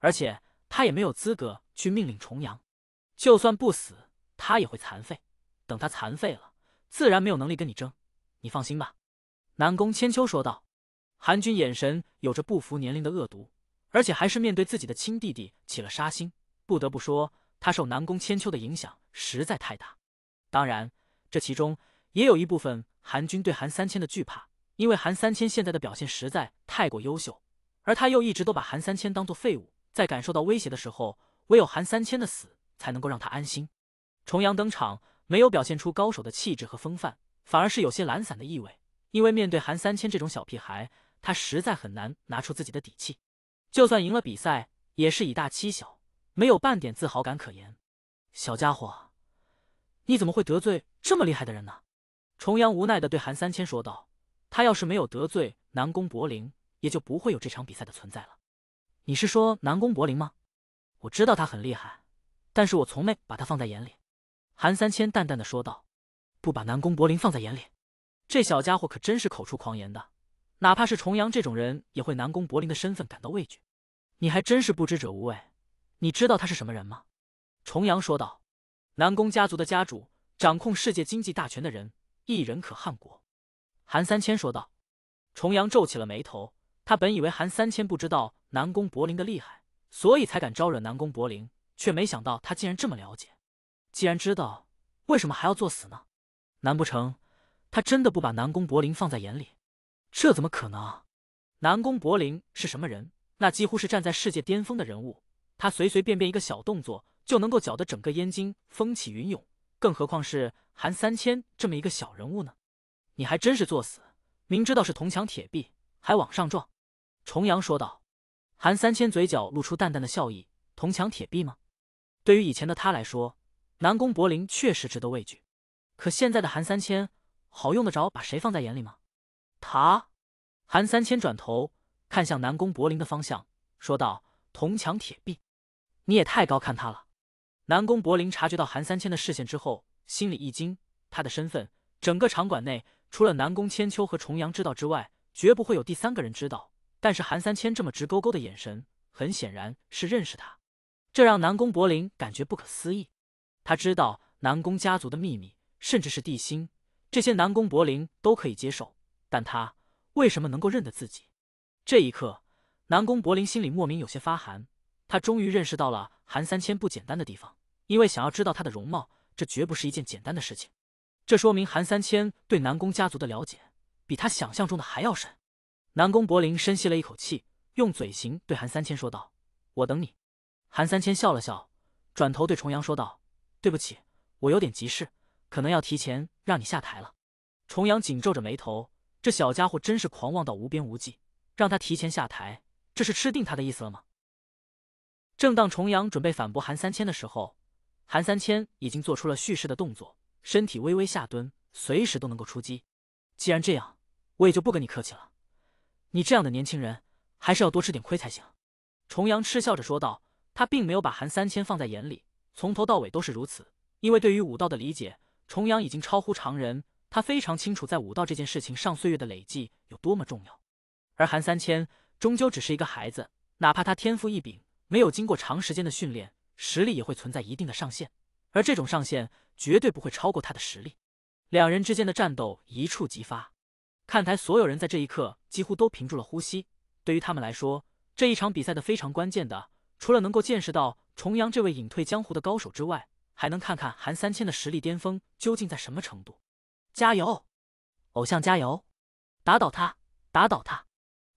而且他也没有资格去命令重阳。就算不死，他也会残废。等他残废了，自然没有能力跟你争。你放心吧。”南宫千秋说道。韩军眼神有着不服年龄的恶毒，而且还是面对自己的亲弟弟起了杀心。不得不说，他受南宫千秋的影响实在太大。当然，这其中也有一部分韩军对韩三千的惧怕。因为韩三千现在的表现实在太过优秀，而他又一直都把韩三千当做废物，在感受到威胁的时候，唯有韩三千的死才能够让他安心。重阳登场，没有表现出高手的气质和风范，反而是有些懒散的意味。因为面对韩三千这种小屁孩，他实在很难拿出自己的底气，就算赢了比赛，也是以大欺小，没有半点自豪感可言。小家伙，你怎么会得罪这么厉害的人呢？重阳无奈地对韩三千说道。他要是没有得罪南宫柏林，也就不会有这场比赛的存在了。你是说南宫柏林吗？我知道他很厉害，但是我从没把他放在眼里。”韩三千淡淡的说道。“不把南宫柏林放在眼里，这小家伙可真是口出狂言的。哪怕是重阳这种人，也会南宫柏林的身份感到畏惧。你还真是不知者无畏。你知道他是什么人吗？”重阳说道，“南宫家族的家主，掌控世界经济大权的人，一人可撼国。”韩三千说道：“重阳皱起了眉头，他本以为韩三千不知道南宫柏林的厉害，所以才敢招惹南宫柏林，却没想到他竟然这么了解。既然知道，为什么还要作死呢？难不成他真的不把南宫柏林放在眼里？这怎么可能？南宫柏林是什么人？那几乎是站在世界巅峰的人物，他随随便便一个小动作就能够搅得整个燕京风起云涌，更何况是韩三千这么一个小人物呢？”你还真是作死，明知道是铜墙铁壁还往上撞。”重阳说道。韩三千嘴角露出淡淡的笑意：“铜墙铁壁吗？对于以前的他来说，南宫柏林确实值得畏惧。可现在的韩三千，好用得着把谁放在眼里吗？”他，韩三千转头看向南宫柏林的方向，说道：“铜墙铁壁，你也太高看他了。”南宫柏林察觉到韩三千的视线之后，心里一惊。他的身份，整个场馆内。除了南宫千秋和重阳知道之外，绝不会有第三个人知道。但是韩三千这么直勾勾的眼神，很显然是认识他，这让南宫柏林感觉不可思议。他知道南宫家族的秘密，甚至是地心，这些南宫柏林都可以接受，但他为什么能够认得自己？这一刻，南宫柏林心里莫名有些发寒。他终于认识到了韩三千不简单的地方，因为想要知道他的容貌，这绝不是一件简单的事情。这说明韩三千对南宫家族的了解比他想象中的还要深。南宫柏林深吸了一口气，用嘴型对韩三千说道：“我等你。”韩三千笑了笑，转头对重阳说道：“对不起，我有点急事，可能要提前让你下台了。”重阳紧皱着眉头，这小家伙真是狂妄到无边无际，让他提前下台，这是吃定他的意思了吗？正当重阳准备反驳韩三千的时候，韩三千已经做出了蓄势的动作。身体微微下蹲，随时都能够出击。既然这样，我也就不跟你客气了。你这样的年轻人，还是要多吃点亏才行。”重阳嗤笑着说道，他并没有把韩三千放在眼里，从头到尾都是如此。因为对于武道的理解，重阳已经超乎常人，他非常清楚在武道这件事情上，岁月的累计有多么重要。而韩三千终究只是一个孩子，哪怕他天赋异禀，没有经过长时间的训练，实力也会存在一定的上限，而这种上限……绝对不会超过他的实力，两人之间的战斗一触即发，看台所有人在这一刻几乎都屏住了呼吸。对于他们来说，这一场比赛的非常关键的，除了能够见识到重阳这位隐退江湖的高手之外，还能看看韩三千的实力巅峰究竟在什么程度。加油，偶像加油，打倒他，打倒他！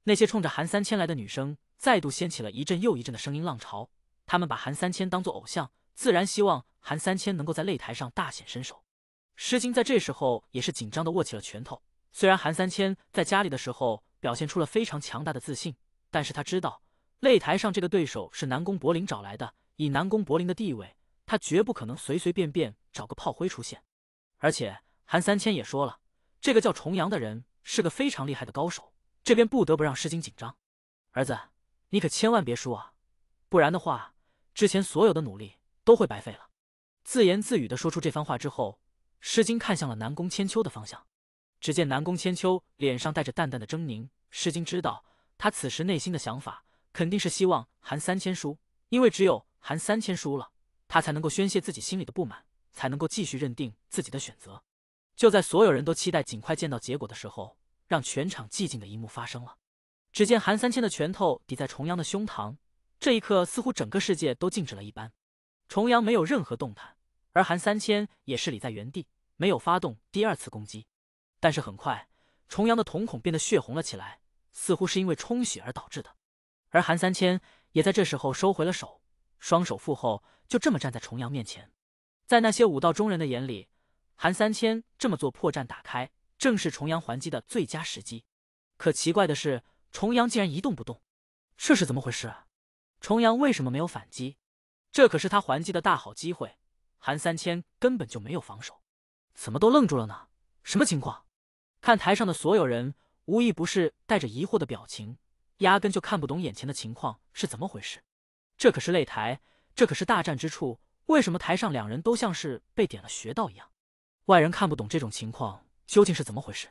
那些冲着韩三千来的女生再度掀起了一阵又一阵的声音浪潮，他们把韩三千当做偶像。自然希望韩三千能够在擂台上大显身手。诗经在这时候也是紧张的握起了拳头。虽然韩三千在家里的时候表现出了非常强大的自信，但是他知道擂台上这个对手是南宫柏林找来的。以南宫柏林的地位，他绝不可能随随便便找个炮灰出现。而且韩三千也说了，这个叫重阳的人是个非常厉害的高手，这边不得不让诗经紧张。儿子，你可千万别输啊！不然的话，之前所有的努力。都会白费了。自言自语的说出这番话之后，诗经看向了南宫千秋的方向。只见南宫千秋脸上带着淡淡的狰狞。诗经知道他此时内心的想法，肯定是希望韩三千输，因为只有韩三千输了，他才能够宣泄自己心里的不满，才能够继续认定自己的选择。就在所有人都期待尽快见到结果的时候，让全场寂静的一幕发生了。只见韩三千的拳头抵在重阳的胸膛，这一刻似乎整个世界都静止了一般。重阳没有任何动弹，而韩三千也是立在原地，没有发动第二次攻击。但是很快，重阳的瞳孔变得血红了起来，似乎是因为充血而导致的。而韩三千也在这时候收回了手，双手负后，就这么站在重阳面前。在那些武道中人的眼里，韩三千这么做破绽打开，正是重阳还击的最佳时机。可奇怪的是，重阳竟然一动不动，这是怎么回事？啊？重阳为什么没有反击？这可是他还击的大好机会，韩三千根本就没有防守，怎么都愣住了呢？什么情况？看台上的所有人无一不是带着疑惑的表情，压根就看不懂眼前的情况是怎么回事。这可是擂台，这可是大战之处，为什么台上两人都像是被点了穴道一样？外人看不懂这种情况究竟是怎么回事，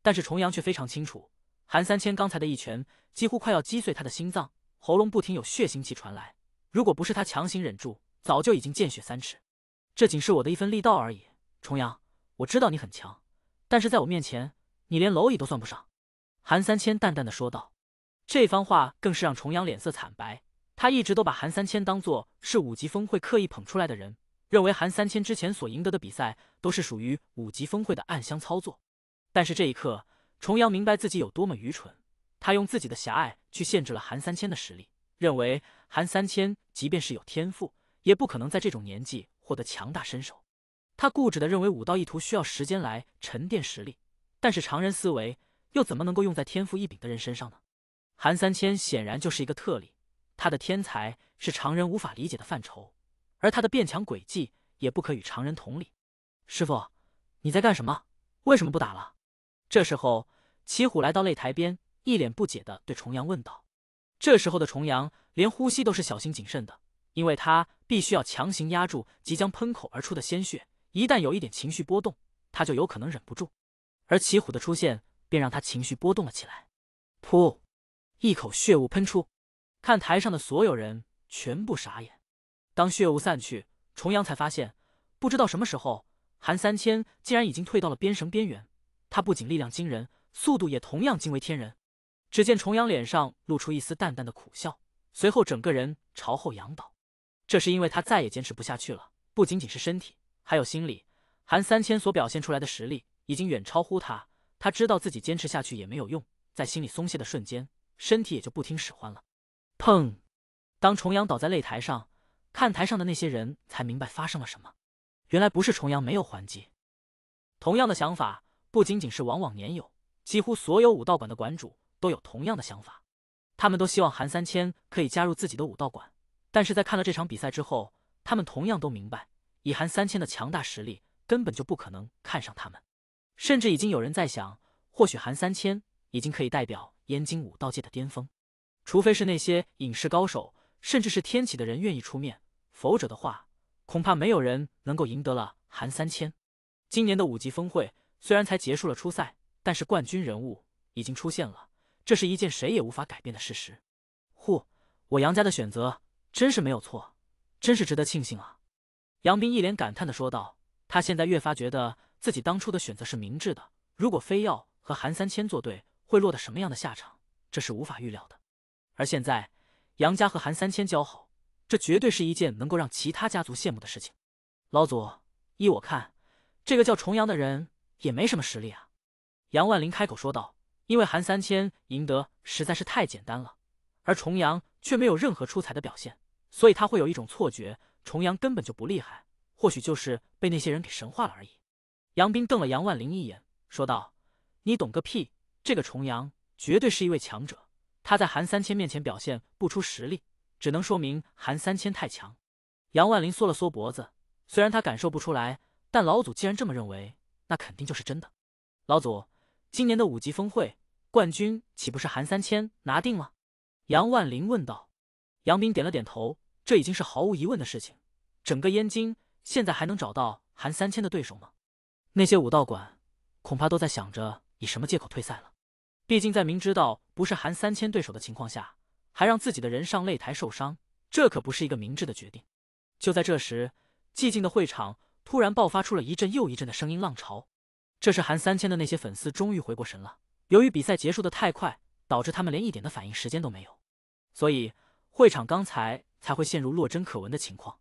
但是重阳却非常清楚，韩三千刚才的一拳几乎快要击碎他的心脏，喉咙不停有血腥气传来。如果不是他强行忍住，早就已经见血三尺。这仅是我的一分力道而已。重阳，我知道你很强，但是在我面前，你连蝼蚁都算不上。”韩三千淡淡的说道。这番话更是让重阳脸色惨白。他一直都把韩三千当做是五级峰会刻意捧出来的人，认为韩三千之前所赢得的比赛都是属于五级峰会的暗箱操作。但是这一刻，重阳明白自己有多么愚蠢。他用自己的狭隘去限制了韩三千的实力。认为韩三千即便是有天赋，也不可能在这种年纪获得强大身手。他固执地认为武道一途需要时间来沉淀实力，但是常人思维又怎么能够用在天赋异禀的人身上呢？韩三千显然就是一个特例，他的天才是常人无法理解的范畴，而他的变强轨迹也不可与常人同理。师傅，你在干什么？为什么不打了？这时候，齐虎来到擂台边，一脸不解地对重阳问道。这时候的重阳，连呼吸都是小心谨慎的，因为他必须要强行压住即将喷口而出的鲜血。一旦有一点情绪波动，他就有可能忍不住。而齐虎的出现，便让他情绪波动了起来。噗！一口血雾喷出，看台上的所有人全部傻眼。当血雾散去，重阳才发现，不知道什么时候，韩三千竟然已经退到了边绳边缘。他不仅力量惊人，速度也同样惊为天人。只见重阳脸上露出一丝淡淡的苦笑，随后整个人朝后仰倒。这是因为他再也坚持不下去了，不仅仅是身体，还有心理。韩三千所表现出来的实力已经远超乎他，他知道自己坚持下去也没有用，在心里松懈的瞬间，身体也就不听使唤了。砰！当重阳倒在擂台上，看台上的那些人才明白发生了什么。原来不是重阳没有还击，同样的想法不仅仅是往往年有，几乎所有武道馆的馆主。都有同样的想法，他们都希望韩三千可以加入自己的武道馆。但是在看了这场比赛之后，他们同样都明白，以韩三千的强大实力，根本就不可能看上他们。甚至已经有人在想，或许韩三千已经可以代表燕京武道界的巅峰。除非是那些隐世高手，甚至是天启的人愿意出面，否则的话，恐怕没有人能够赢得了韩三千。今年的五级峰会虽然才结束了初赛，但是冠军人物已经出现了。这是一件谁也无法改变的事实。呼，我杨家的选择真是没有错，真是值得庆幸啊！杨斌一脸感叹地说道。他现在越发觉得自己当初的选择是明智的。如果非要和韩三千作对，会落得什么样的下场，这是无法预料的。而现在，杨家和韩三千交好，这绝对是一件能够让其他家族羡慕的事情。老祖，依我看，这个叫重阳的人也没什么实力啊。杨万林开口说道。因为韩三千赢得实在是太简单了，而重阳却没有任何出彩的表现，所以他会有一种错觉，重阳根本就不厉害，或许就是被那些人给神化了而已。杨斌瞪了杨万林一眼，说道：“你懂个屁！这个重阳绝对是一位强者，他在韩三千面前表现不出实力，只能说明韩三千太强。”杨万林缩了缩脖子，虽然他感受不出来，但老祖既然这么认为，那肯定就是真的。老祖。今年的五级峰会冠军岂不是韩三千拿定了？杨万林问道。杨斌点了点头，这已经是毫无疑问的事情。整个燕京现在还能找到韩三千的对手吗？那些武道馆恐怕都在想着以什么借口退赛了。毕竟在明知道不是韩三千对手的情况下，还让自己的人上擂台受伤，这可不是一个明智的决定。就在这时，寂静的会场突然爆发出了一阵又一阵的声音浪潮。这时，韩三千的那些粉丝终于回过神了。由于比赛结束的太快，导致他们连一点的反应时间都没有，所以会场刚才才会陷入落针可闻的情况。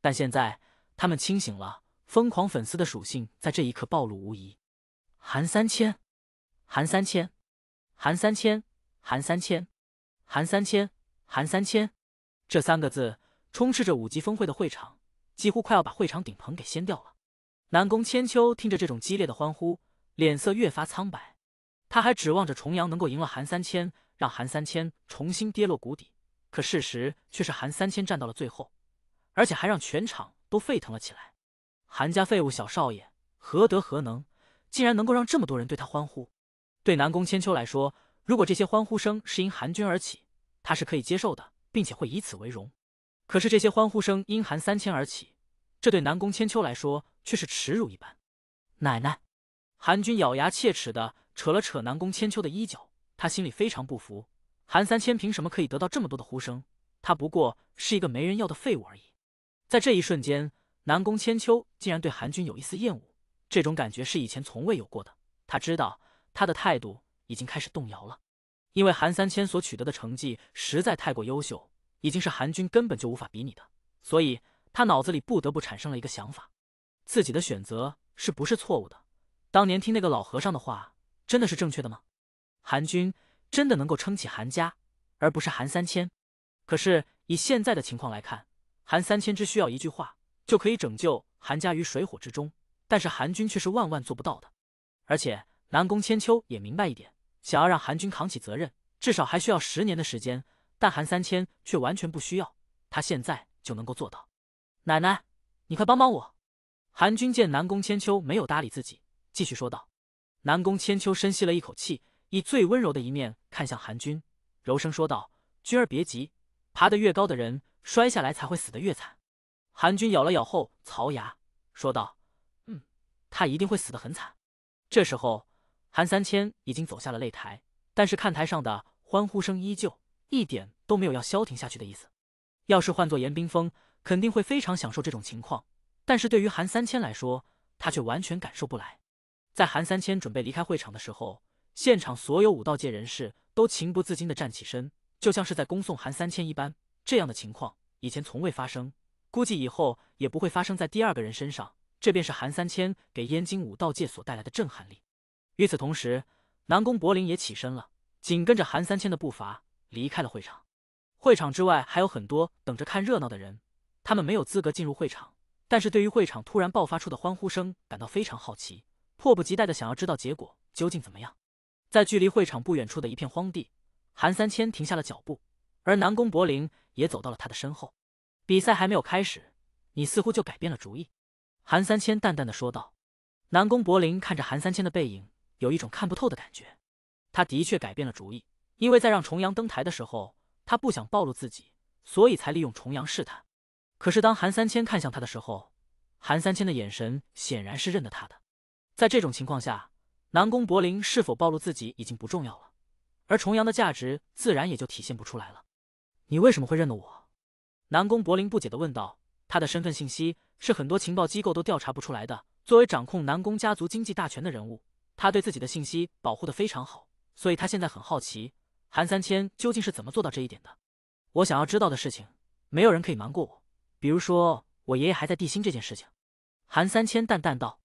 但现在他们清醒了，疯狂粉丝的属性在这一刻暴露无遗。韩三千，韩三千，韩三千，韩三千，韩三千，韩三千，这三个字充斥着五级峰会的会场，几乎快要把会场顶棚给掀掉了。南宫千秋听着这种激烈的欢呼，脸色越发苍白。他还指望着重阳能够赢了韩三千，让韩三千重新跌落谷底。可事实却是韩三千站到了最后，而且还让全场都沸腾了起来。韩家废物小少爷何德何能，竟然能够让这么多人对他欢呼？对南宫千秋来说，如果这些欢呼声是因韩军而起，他是可以接受的，并且会以此为荣。可是这些欢呼声因韩三千而起，这对南宫千秋来说。却是耻辱一般。奶奶，韩军咬牙切齿的扯了扯南宫千秋的衣角，他心里非常不服。韩三千凭什么可以得到这么多的呼声？他不过是一个没人要的废物而已。在这一瞬间，南宫千秋竟然对韩军有一丝厌恶，这种感觉是以前从未有过的。他知道他的态度已经开始动摇了，因为韩三千所取得的成绩实在太过优秀，已经是韩军根本就无法比拟的。所以，他脑子里不得不产生了一个想法。自己的选择是不是错误的？当年听那个老和尚的话，真的是正确的吗？韩军真的能够撑起韩家，而不是韩三千？可是以现在的情况来看，韩三千只需要一句话就可以拯救韩家于水火之中，但是韩军却是万万做不到的。而且南宫千秋也明白一点，想要让韩军扛起责任，至少还需要十年的时间。但韩三千却完全不需要，他现在就能够做到。奶奶，你快帮帮我！韩军见南宫千秋没有搭理自己，继续说道。南宫千秋深吸了一口气，以最温柔的一面看向韩军，柔声说道：“君儿别急，爬得越高的人，摔下来才会死得越惨。”韩军咬了咬后槽牙，说道：“嗯，他一定会死得很惨。”这时候，韩三千已经走下了擂台，但是看台上的欢呼声依旧一点都没有要消停下去的意思。要是换做严冰峰，肯定会非常享受这种情况。但是对于韩三千来说，他却完全感受不来。在韩三千准备离开会场的时候，现场所有武道界人士都情不自禁的站起身，就像是在恭送韩三千一般。这样的情况以前从未发生，估计以后也不会发生在第二个人身上。这便是韩三千给燕京武道界所带来的震撼力。与此同时，南宫柏林也起身了，紧跟着韩三千的步伐离开了会场。会场之外还有很多等着看热闹的人，他们没有资格进入会场。但是对于会场突然爆发出的欢呼声感到非常好奇，迫不及待的想要知道结果究竟怎么样。在距离会场不远处的一片荒地，韩三千停下了脚步，而南宫柏林也走到了他的身后。比赛还没有开始，你似乎就改变了主意。”韩三千淡淡的说道。南宫柏林看着韩三千的背影，有一种看不透的感觉。他的确改变了主意，因为在让重阳登台的时候，他不想暴露自己，所以才利用重阳试探。可是当韩三千看向他的时候，韩三千的眼神显然是认得他的。在这种情况下，南宫柏林是否暴露自己已经不重要了，而重阳的价值自然也就体现不出来了。你为什么会认得我？南宫柏林不解的问道。他的身份信息是很多情报机构都调查不出来的。作为掌控南宫家族经济大权的人物，他对自己的信息保护的非常好，所以他现在很好奇，韩三千究竟是怎么做到这一点的。我想要知道的事情，没有人可以瞒过我。比如说，我爷爷还在地心这件事情，韩三千淡淡道。